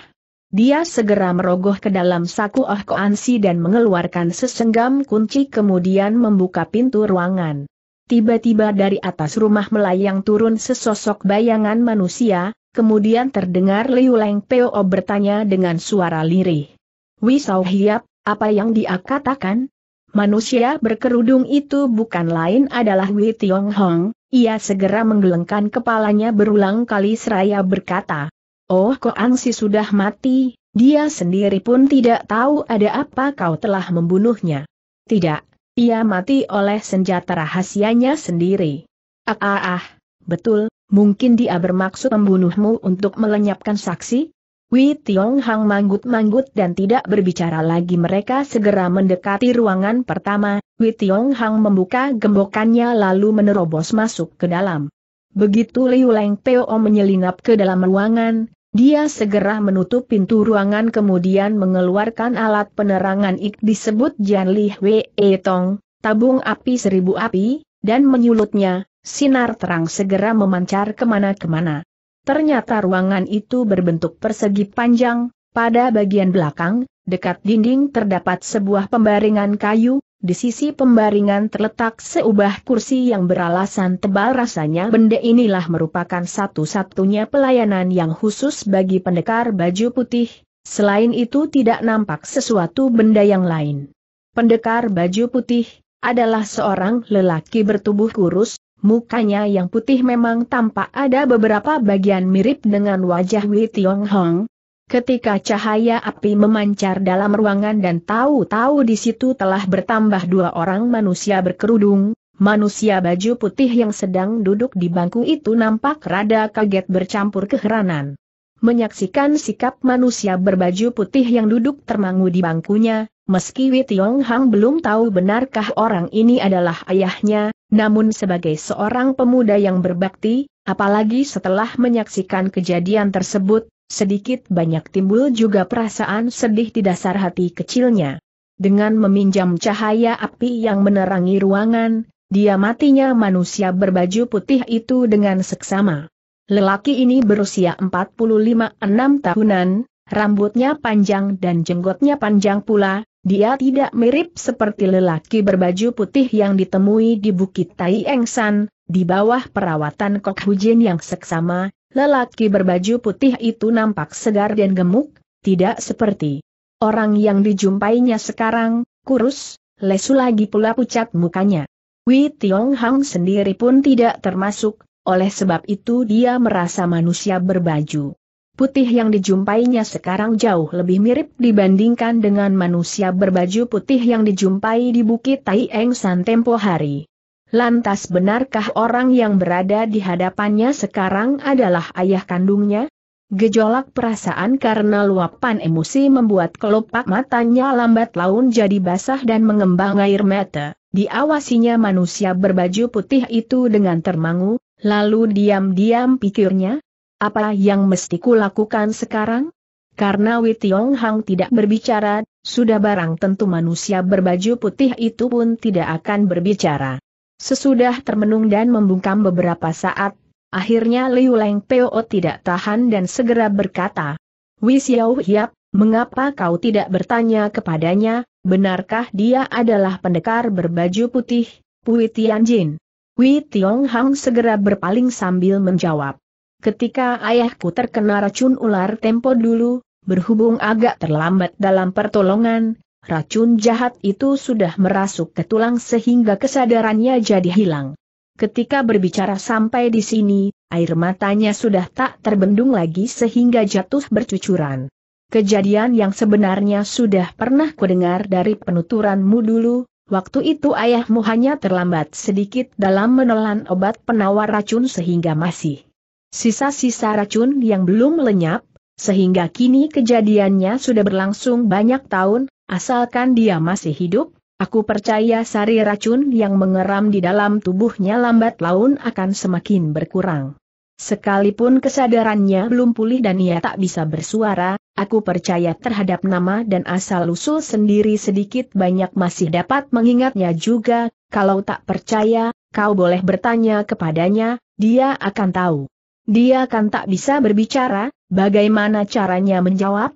Dia segera merogoh ke dalam saku Oh Koansi dan mengeluarkan sesenggam kunci kemudian membuka pintu ruangan. Tiba-tiba dari atas rumah melayang turun sesosok bayangan manusia, kemudian terdengar Liu Leng Peo bertanya dengan suara lirih. Wisau Hiap, apa yang dia katakan? Manusia berkerudung itu bukan lain adalah Wei Tiong Hong, ia segera menggelengkan kepalanya berulang kali seraya berkata, Oh Koang Si sudah mati, dia sendiri pun tidak tahu ada apa kau telah membunuhnya. Tidak, ia mati oleh senjata rahasianya sendiri. Ah ah ah, betul, mungkin dia bermaksud membunuhmu untuk melenyapkan saksi? Wei Tiong Hang manggut-manggut dan tidak berbicara lagi mereka segera mendekati ruangan pertama, Wei Tiong Hang membuka gembokannya lalu menerobos masuk ke dalam. Begitu Liu Leng Peo menyelinap ke dalam ruangan, dia segera menutup pintu ruangan kemudian mengeluarkan alat penerangan ik disebut Jian Li Wei Tong, tabung api seribu api, dan menyulutnya, sinar terang segera memancar kemana-kemana. Ternyata ruangan itu berbentuk persegi panjang, pada bagian belakang, dekat dinding terdapat sebuah pembaringan kayu, di sisi pembaringan terletak seubah kursi yang beralasan tebal rasanya benda inilah merupakan satu-satunya pelayanan yang khusus bagi pendekar baju putih, selain itu tidak nampak sesuatu benda yang lain. Pendekar baju putih, adalah seorang lelaki bertubuh kurus, Mukanya yang putih memang tampak ada beberapa bagian mirip dengan wajah Wei Tiong Hong. Ketika cahaya api memancar dalam ruangan dan tahu-tahu di situ telah bertambah dua orang manusia berkerudung, manusia baju putih yang sedang duduk di bangku itu nampak rada kaget bercampur keheranan. Menyaksikan sikap manusia berbaju putih yang duduk termangu di bangkunya, Meski Wei Tiong Hang belum tahu benarkah orang ini adalah ayahnya, namun sebagai seorang pemuda yang berbakti, apalagi setelah menyaksikan kejadian tersebut, sedikit banyak timbul juga perasaan sedih di dasar hati kecilnya. Dengan meminjam cahaya api yang menerangi ruangan, dia matinya manusia berbaju putih itu dengan seksama. Lelaki ini berusia 45-6 tahunan, rambutnya panjang dan jenggotnya panjang pula, dia tidak mirip seperti lelaki berbaju putih yang ditemui di Bukit Tai Engsan, di bawah perawatan Kok Hujin yang seksama, lelaki berbaju putih itu nampak segar dan gemuk, tidak seperti orang yang dijumpainya sekarang, kurus, lesu lagi pula pucat mukanya. Wei Tiong Hang sendiri pun tidak termasuk, oleh sebab itu dia merasa manusia berbaju putih yang dijumpainya sekarang jauh lebih mirip dibandingkan dengan manusia berbaju putih yang dijumpai di Bukit Tai Eng San tempo hari. Lantas benarkah orang yang berada di hadapannya sekarang adalah ayah kandungnya? Gejolak perasaan karena luapan emosi membuat kelopak matanya lambat laun jadi basah dan mengembang air mata. Diawasinya manusia berbaju putih itu dengan termangu, lalu diam-diam pikirnya, apa yang mesti kulakukan sekarang? Karena Wei Tiong Hang tidak berbicara, sudah barang tentu manusia berbaju putih itu pun tidak akan berbicara. Sesudah termenung dan membungkam beberapa saat, akhirnya Liu Leng Peo tidak tahan dan segera berkata, Wei Xiao Hiap, mengapa kau tidak bertanya kepadanya, benarkah dia adalah pendekar berbaju putih, Pui Tianjin? Wei Tiong Hang segera berpaling sambil menjawab. Ketika ayahku terkena racun ular tempo dulu, berhubung agak terlambat dalam pertolongan, racun jahat itu sudah merasuk ke tulang sehingga kesadarannya jadi hilang. Ketika berbicara sampai di sini, air matanya sudah tak terbendung lagi sehingga jatuh bercucuran. Kejadian yang sebenarnya sudah pernah kudengar dari penuturanmu dulu, waktu itu ayahmu hanya terlambat sedikit dalam menelan obat penawar racun sehingga masih sisa-sisa racun yang belum lenyap, sehingga kini kejadiannya sudah berlangsung banyak tahun, asalkan dia masih hidup, aku percaya sari racun yang mengeram di dalam tubuhnya lambat laun akan semakin berkurang. Sekalipun kesadarannya belum pulih dan ia tak bisa bersuara, aku percaya terhadap nama dan asal-usul sendiri sedikit banyak masih dapat mengingatnya juga, kalau tak percaya, kau boleh bertanya kepadanya, dia akan tahu. Dia kan tak bisa berbicara, bagaimana caranya menjawab?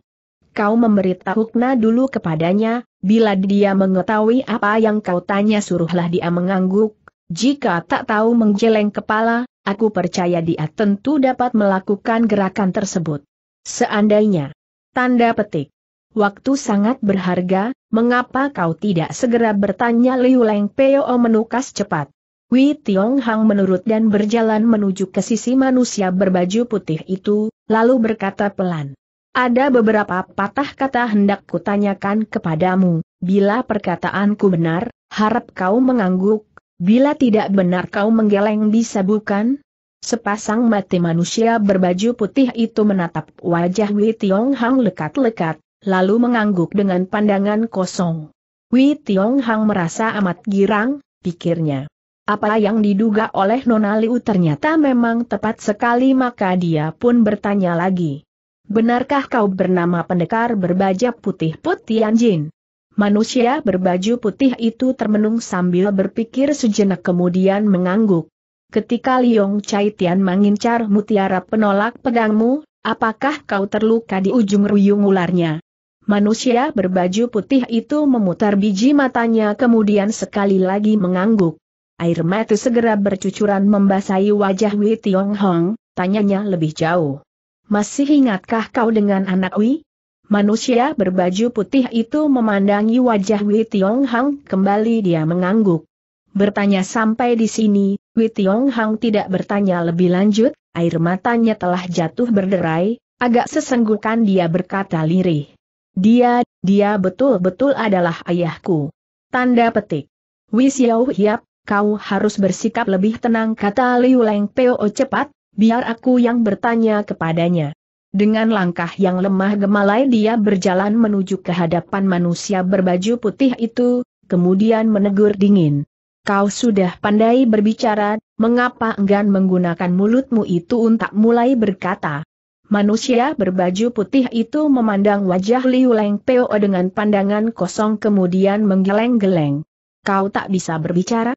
Kau memberitahukna dulu kepadanya, bila dia mengetahui apa yang kau tanya suruhlah dia mengangguk, jika tak tahu menggeleng kepala, aku percaya dia tentu dapat melakukan gerakan tersebut. Seandainya. Tanda petik. Waktu sangat berharga, mengapa kau tidak segera bertanya Liu Leng Peo menukas cepat? Wei Tiong Hang menurut dan berjalan menuju ke sisi manusia berbaju putih itu, lalu berkata pelan. Ada beberapa patah kata hendak kutanyakan kepadamu, bila perkataanku benar, harap kau mengangguk, bila tidak benar kau menggeleng bisa bukan? Sepasang mati manusia berbaju putih itu menatap wajah Wei Tiong Hang lekat-lekat, lalu mengangguk dengan pandangan kosong. Wei Tiong Hang merasa amat girang, pikirnya. Apa yang diduga oleh Nona Liu ternyata memang tepat sekali maka dia pun bertanya lagi. Benarkah kau bernama pendekar Berbaju putih putih anjin? Manusia berbaju putih itu termenung sambil berpikir sejenak kemudian mengangguk. Ketika Liong Chai Tian mengincar mutiara penolak pedangmu, apakah kau terluka di ujung ruyung ularnya? Manusia berbaju putih itu memutar biji matanya kemudian sekali lagi mengangguk. Air mata segera bercucuran membasahi wajah Wei Tiong Hong, tanyanya lebih jauh. Masih ingatkah kau dengan anak Wei? Manusia berbaju putih itu memandangi wajah Wei Tiong Hang kembali dia mengangguk. Bertanya sampai di sini, Wei Tiong Hang tidak bertanya lebih lanjut, air matanya telah jatuh berderai, agak sesenggukan dia berkata lirih. Dia, dia betul-betul adalah ayahku. Tanda petik. Wei Xiao Hiap, kau harus bersikap lebih tenang kata Liu Leng Peo cepat, biar aku yang bertanya kepadanya. Dengan langkah yang lemah gemalai dia berjalan menuju ke hadapan manusia berbaju putih itu, kemudian menegur dingin. Kau sudah pandai berbicara, mengapa enggan menggunakan mulutmu itu untuk mulai berkata. Manusia berbaju putih itu memandang wajah Liu Leng Peo dengan pandangan kosong kemudian menggeleng-geleng. Kau tak bisa berbicara?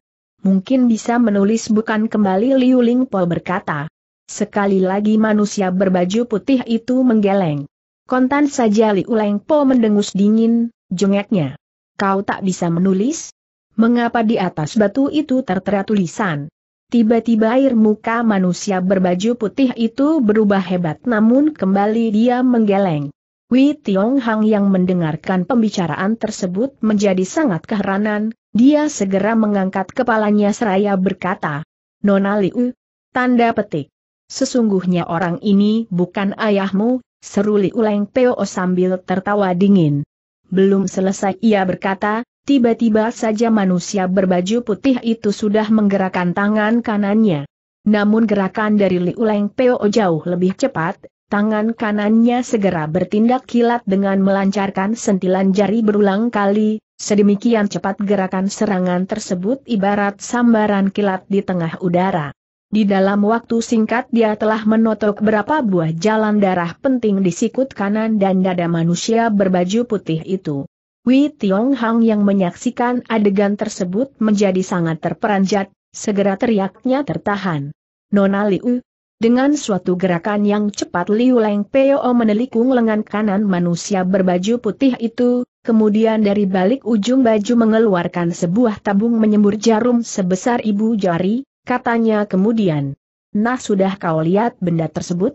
mungkin bisa menulis bukan kembali Liu Lingpo berkata. Sekali lagi manusia berbaju putih itu menggeleng. Kontan saja Liu Lingpo mendengus dingin, jengeknya. Kau tak bisa menulis? Mengapa di atas batu itu tertera tulisan? Tiba-tiba air muka manusia berbaju putih itu berubah hebat namun kembali dia menggeleng. Wei Tiong Hang yang mendengarkan pembicaraan tersebut menjadi sangat keheranan, dia segera mengangkat kepalanya seraya berkata, Nona Liu, tanda petik. Sesungguhnya orang ini bukan ayahmu, seru Liu Leng Peo sambil tertawa dingin. Belum selesai ia berkata, tiba-tiba saja manusia berbaju putih itu sudah menggerakkan tangan kanannya. Namun gerakan dari Liu Leng Peo jauh lebih cepat, tangan kanannya segera bertindak kilat dengan melancarkan sentilan jari berulang kali, Sedemikian cepat gerakan serangan tersebut ibarat sambaran kilat di tengah udara. Di dalam waktu singkat dia telah menotok berapa buah jalan darah penting di sikut kanan dan dada manusia berbaju putih itu. Wei Tiong Hang yang menyaksikan adegan tersebut menjadi sangat terperanjat, segera teriaknya tertahan. Nona Liu. Dengan suatu gerakan yang cepat Liu Leng Peo menelikung lengan kanan manusia berbaju putih itu, kemudian dari balik ujung baju mengeluarkan sebuah tabung menyembur jarum sebesar ibu jari, katanya kemudian. Nah sudah kau lihat benda tersebut?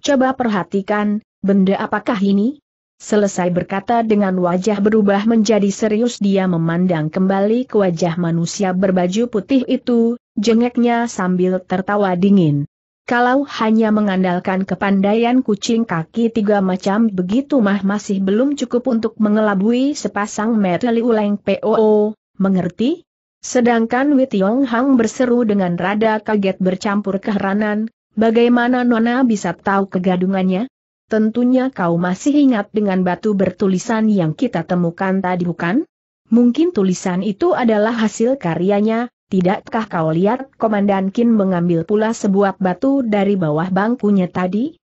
Coba perhatikan, benda apakah ini? Selesai berkata dengan wajah berubah menjadi serius dia memandang kembali ke wajah manusia berbaju putih itu, jengeknya sambil tertawa dingin. Kalau hanya mengandalkan kepandaian kucing kaki tiga macam begitu mah masih belum cukup untuk mengelabui sepasang meteli uleng POO, mengerti? Sedangkan Young Hang berseru dengan rada kaget bercampur keheranan, bagaimana Nona bisa tahu kegadungannya? Tentunya kau masih ingat dengan batu bertulisan yang kita temukan tadi bukan? Mungkin tulisan itu adalah hasil karyanya, Tidakkah kau lihat Komandan Kin mengambil pula sebuah batu dari bawah bangkunya tadi?